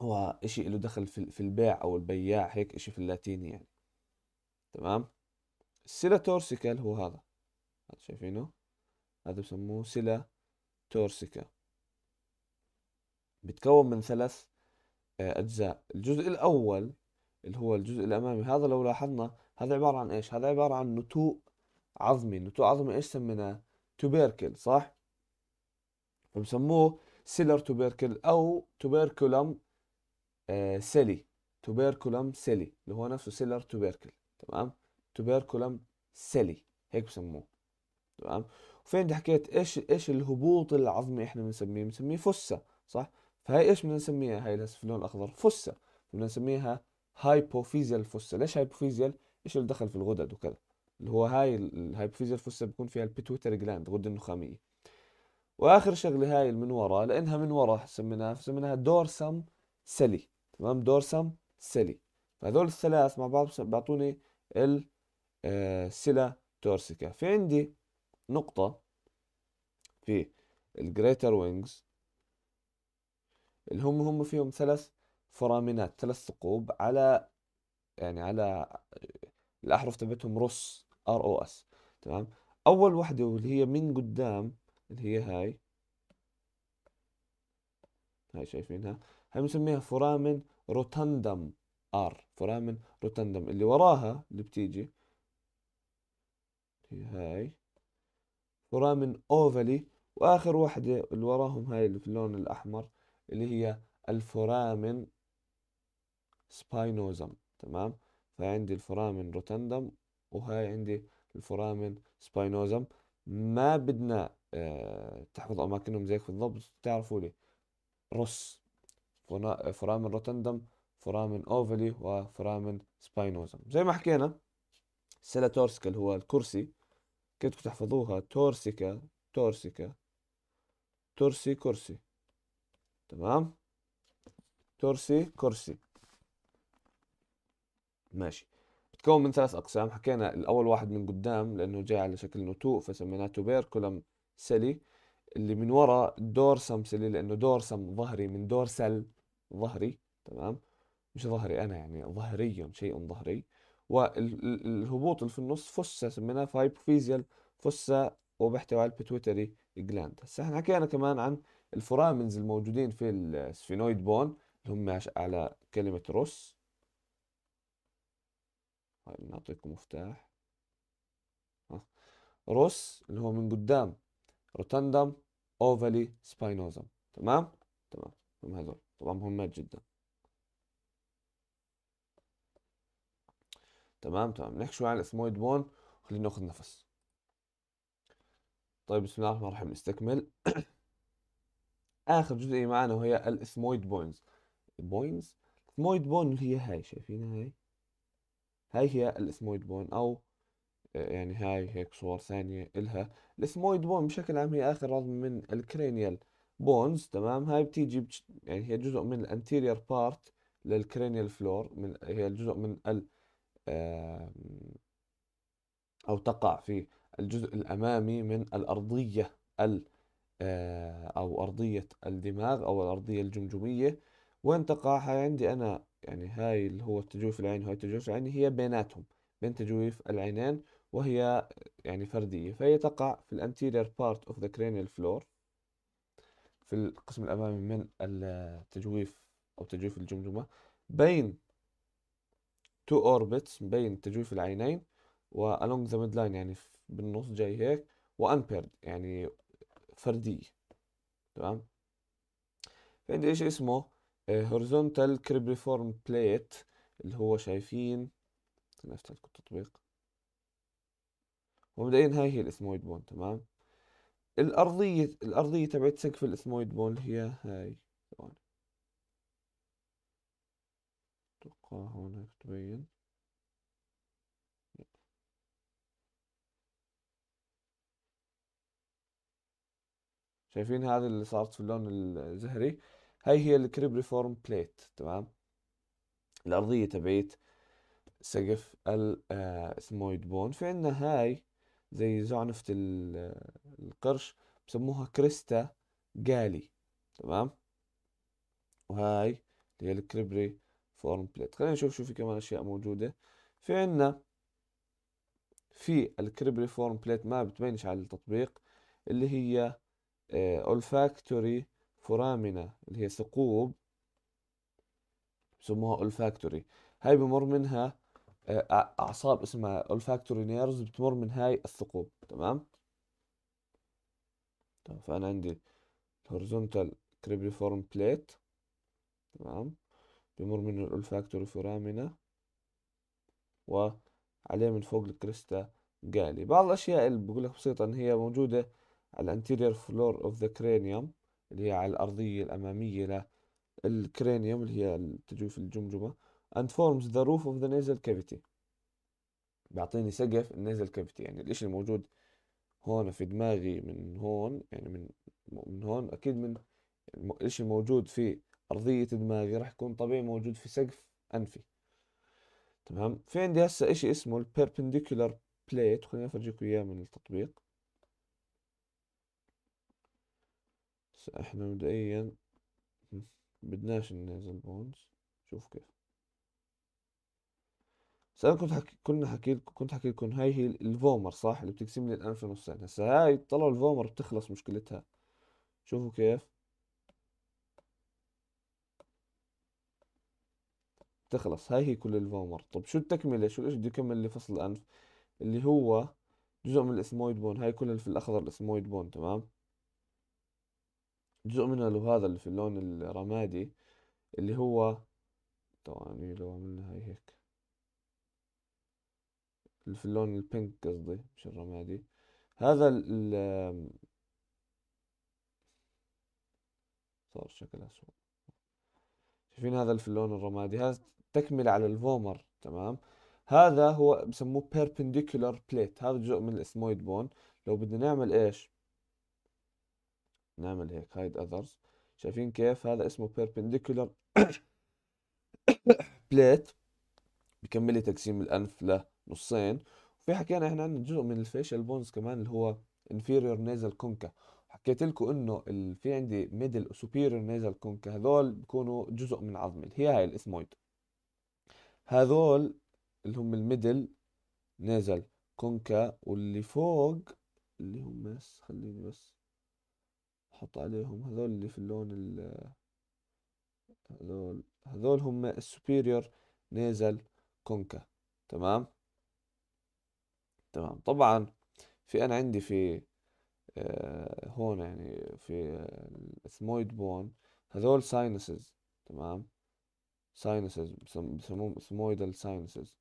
هو اشي له دخل في البيع او البياع هيك اشي في اللاتيني يعني تمام السلة تورسيكا اللي هو هذا هذا شايفينه هذا بسموه سلة تورسيكا بتكون من ثلاث أجزاء الجزء الأول اللي هو الجزء الأمامي هذا لو لاحظنا هذا عبارة عن إيش هذا عبارة عن نتوء عظمي نتوء عظمي إيش سميناه توبيركل صح فبسموه سيلر توبيركل أو توبيركولم سيلي توبيركولم سيلي اللي هو نفسه سيلر توبيركل تمام توبيركولم سيلي هيك بسموه تمام وفين حكيت ايش ايش الهبوط العظمي احنا بنسميه بنسميه فسه صح فهي ايش بدنا نسميها هاي اللون الاخضر فسه بدنا نسميها هايبوفيزيال فسه ليش هايبوفيزيال ايش اللي دخل في الغدد وكذا اللي هو هاي الهايبوفيزيال فسه بيكون فيها البيتوتر جلاند الغده النخاميه واخر شغله هاي من ورا لانها من ورا سميناها سميناها دورسم سلي تمام دورسم سلي فهذول الثلاث مع بعض بيعطوني السلة تورسيكا في عندي نقطة في الجريتر وينجز اللي هم هم فيهم ثلاث فرامنات ثلاث ثقوب على يعني على الأحرف تبعتهم روس ار او اس تمام أول وحدة واللي هي من قدام اللي هي هاي هاي شايفينها هاي بنسميها فرامن روتندم ار فرامن روتندم اللي وراها اللي بتيجي هي هاي فرامن اوفالي واخر وحده اللي وراهم هاي اللي في اللون الاحمر اللي هي الفورامن سباينوزم تمام فعندي الفورامن روتندم وهاي عندي الفورامن سباينوزم ما بدنا أه تحفظ اماكنهم زيك بالضبط تعرفوا لي رص فرامن روتندم فرامن اوفلي وفرامن سباينوزم زي ما حكينا سلا تورسيكا اللي هو الكرسي كنتوا تحفظوها تورسيكا تورسيكا تورسي كرسي تمام كرسي كرسي ماشي بتكون من ثلاث أقسام حكينا الأول واحد من قدام لأنه جاي على شكل نتوء فسميناه توبيركولم سلي اللي من وراء دورسم سلي لأنه دورسم ظهري من دورسل ظهري تمام مش ظهري أنا يعني ظهري شيء ظهري والهبوط اللي في النص فسة سميناه فايبوفيزيال فسة وبيحتوي على البيتويتري جلاند هسا احنا حكينا كمان عن الفورامنز الموجودين في السفينويد بون اللي هم على كلمة روس هاي نعطيكم مفتاح روس اللي هو من قدام روتندم اوفالي سباينوزم تمام تمام هم هذول طبعا مهمات جدا تمام تمام نحكي شوي عن الاسمويد بون خلينا ناخذ نفس طيب بسم الله الرحمن الرحيم نستكمل اخر جزئيه معنا وهي الاسمويد بوينز بوينز الاسمويد بون اللي هي هاي شايفينها هاي هاي هي الاسمويد بون او آه، يعني هاي هيك صور ثانية إلها الاسمويد بون بشكل عام هي آخر رضم من الكرينيال بونز تمام هاي بتيجي بتش... يعني هي جزء من الانتيرير بارت للكرينيال فلور من هي الجزء من ال أو تقع في الجزء الأمامي من الأرضية ال آه، أو أرضية الدماغ أو الأرضية الجمجمية وين تقع عندي أنا يعني هاي اللي هو التجويف العين وهي التجويف العين هي بيناتهم بين تجويف العينين وهي يعني فردية فهي تقع في الانتيرير بارت اوف ذا cranial فلور في القسم الأمامي من التجويف أو تجويف الجمجمة بين تو اوربتس بين تجويف العينين والونج ذا the midline يعني بالنص جاي هيك وانبيرد يعني فرديه تمام عندي إشي اسمه هوريزونتال كريبريفورم بليت اللي هو شايفين خليني افتح لكم التطبيق ومبدئيا هاي هي الاثمويد بون تمام الأرضية الأرضية تبعت سقف الاثمويد بون هي هاي ثواني أتوقع هون هيك تبين شايفين هذه اللي صارت في اللون الزهري هاي هي الكريب ريفورم بليت تمام الأرضية تبعت سقف السمويد آه، بون في عندنا هاي زي زعنفة آه، القرش بسموها كريستا جالي تمام وهاي اللي هي الكريبري فورم بليت خلينا نشوف شو في كمان أشياء موجودة في عندنا في الكريبري فورم بليت ما بتبينش على التطبيق اللي هي آه، olfactory foramina اللي هي ثقوب بسموها olfactory هاي بمر منها آه، اعصاب اسمها olfactory nerves بتمر من هاي الثقوب تمام طيب فانا عندي horizontal cribriform plate تمام بمر منه الاولفاكتوري فورامينا وعليه من فوق الكريستا جالي بعض الأشياء اللي بقول لك بسيطة إن هي موجودة الانتيرير فلور اوف ذا كرانيوم اللي هي على الأرضية الأمامية للكرينيوم اللي هي تجي في الجمجمة and forms the roof of the nasal cavity بيعطيني سقف النازل كافيتي يعني الإشي الموجود هون في دماغي من هون يعني من من هون أكيد من الإشي الموجود في أرضية دماغي راح يكون طبيعي موجود في سقف أنفي تمام في عندي هسا إشي اسمه ال perpendicular plate خليني أفرجيكم إياه من التطبيق بس احنا مبدئيا بدناش ننزل بونز شوف كيف بس انا كنت حكي كنا حكي كنت حكي لكم هاي هي الفومر صح اللي بتقسم لي الان في نصين هسا هاي طلعوا الفومر بتخلص مشكلتها شوفوا كيف تخلص هاي هي كل الفومر طب شو التكملة شو الاشي بده يكمل لي فصل الانف اللي هو جزء من الاسمويد بون هاي كلها في الاخضر الاسمويد بون تمام جزء منها لو هذا اللي في اللون الرمادي اللي هو ثواني لو عملنا هاي هيك اللي في اللون البينك قصدي مش الرمادي هذا ال صار شكل اسود شايفين هذا اللي في اللون الرمادي هذا تكمل على الفومر تمام هذا هو بسموه بيربنديكولار بليت هذا جزء من الاسمويد بون لو بدنا نعمل ايش نعمل هيك هايد اذرز شايفين كيف هذا اسمه perpendicular بليت بكمل لي تقسيم الانف لنصين وفي حكينا احنا عن جزء من الفيشل بونز كمان اللي هو inferior nasal كونكا حكيت لكم انه في عندي ميدل وسوبيرير نيزل كونكا هذول بكونوا جزء من عظم هي هاي الاثمويد هذول اللي هم الميدل نيزل كونكا واللي فوق اللي هم بس خليني بس حط عليهم هذول اللي في اللون ال هذول هذول هم السوبيريور نيزل كونكا تمام تمام طبعا في انا عندي في آه، هون يعني في الثمويد آه، بون هذول ساينسز تمام ساينسز بسموهم ثمويدال ساينسز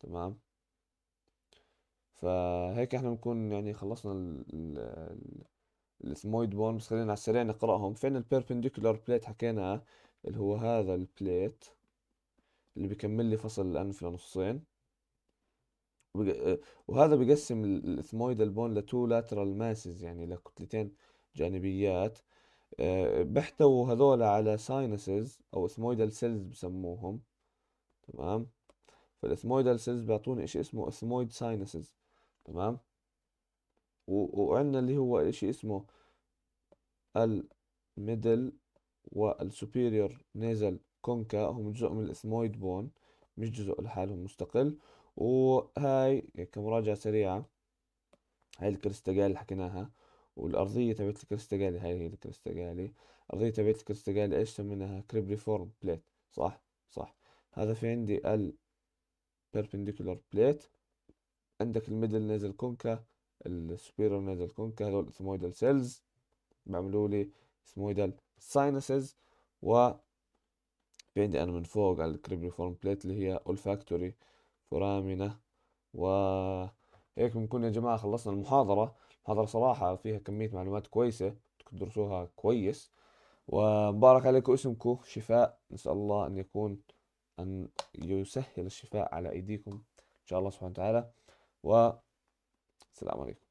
تمام فهيك احنا بنكون يعني خلصنا ال السمويد بونز خلينا على السريع نقراهم فين البيربنديكولار بليت حكيناه اللي هو هذا البليت اللي بيكمل لي فصل الانف لنصين وهذا بيقسم الثمويدال البون لتو لاترال ماسز يعني لكتلتين جانبيات آه، بيحتووا هذول على ساينسز او ثمويدال سيلز بسموهم تمام فالثمويدال سيلز بيعطوني اشي اسمه ثمويد ساينسز تمام وعندنا اللي هو إشي اسمه الميدل والسوبيريور نيزل كونكا هم جزء من الاسمويد بون مش جزء لحالهم مستقل وهاي كمراجعة يعني سريعة هاي الكريستاجالي اللي حكيناها والأرضية تبعت الكريستاجالي هاي هي الكريستاجالي الأرضية تبعت الكريستاجالي إيش سميناها كريبريفورم بليت صح صح هذا في عندي ال perpendicular plate عندك الميدل نيزل كونكا السوبيرال نودال كونكا هذول اسمويدال سيلز بعملوا لي اسمويدال ساينسز و في عندي انا من فوق على فورم بليت اللي هي اولفاكتوري فورامينا و هيك بنكون يا جماعة خلصنا المحاضرة المحاضرة صراحة فيها كمية معلومات كويسة تدرسوها كويس ومبارك عليكم اسمكم شفاء نسأل الله أن يكون أن يسهل الشفاء على أيديكم إن شاء الله سبحانه وتعالى و Assalamu alaikum.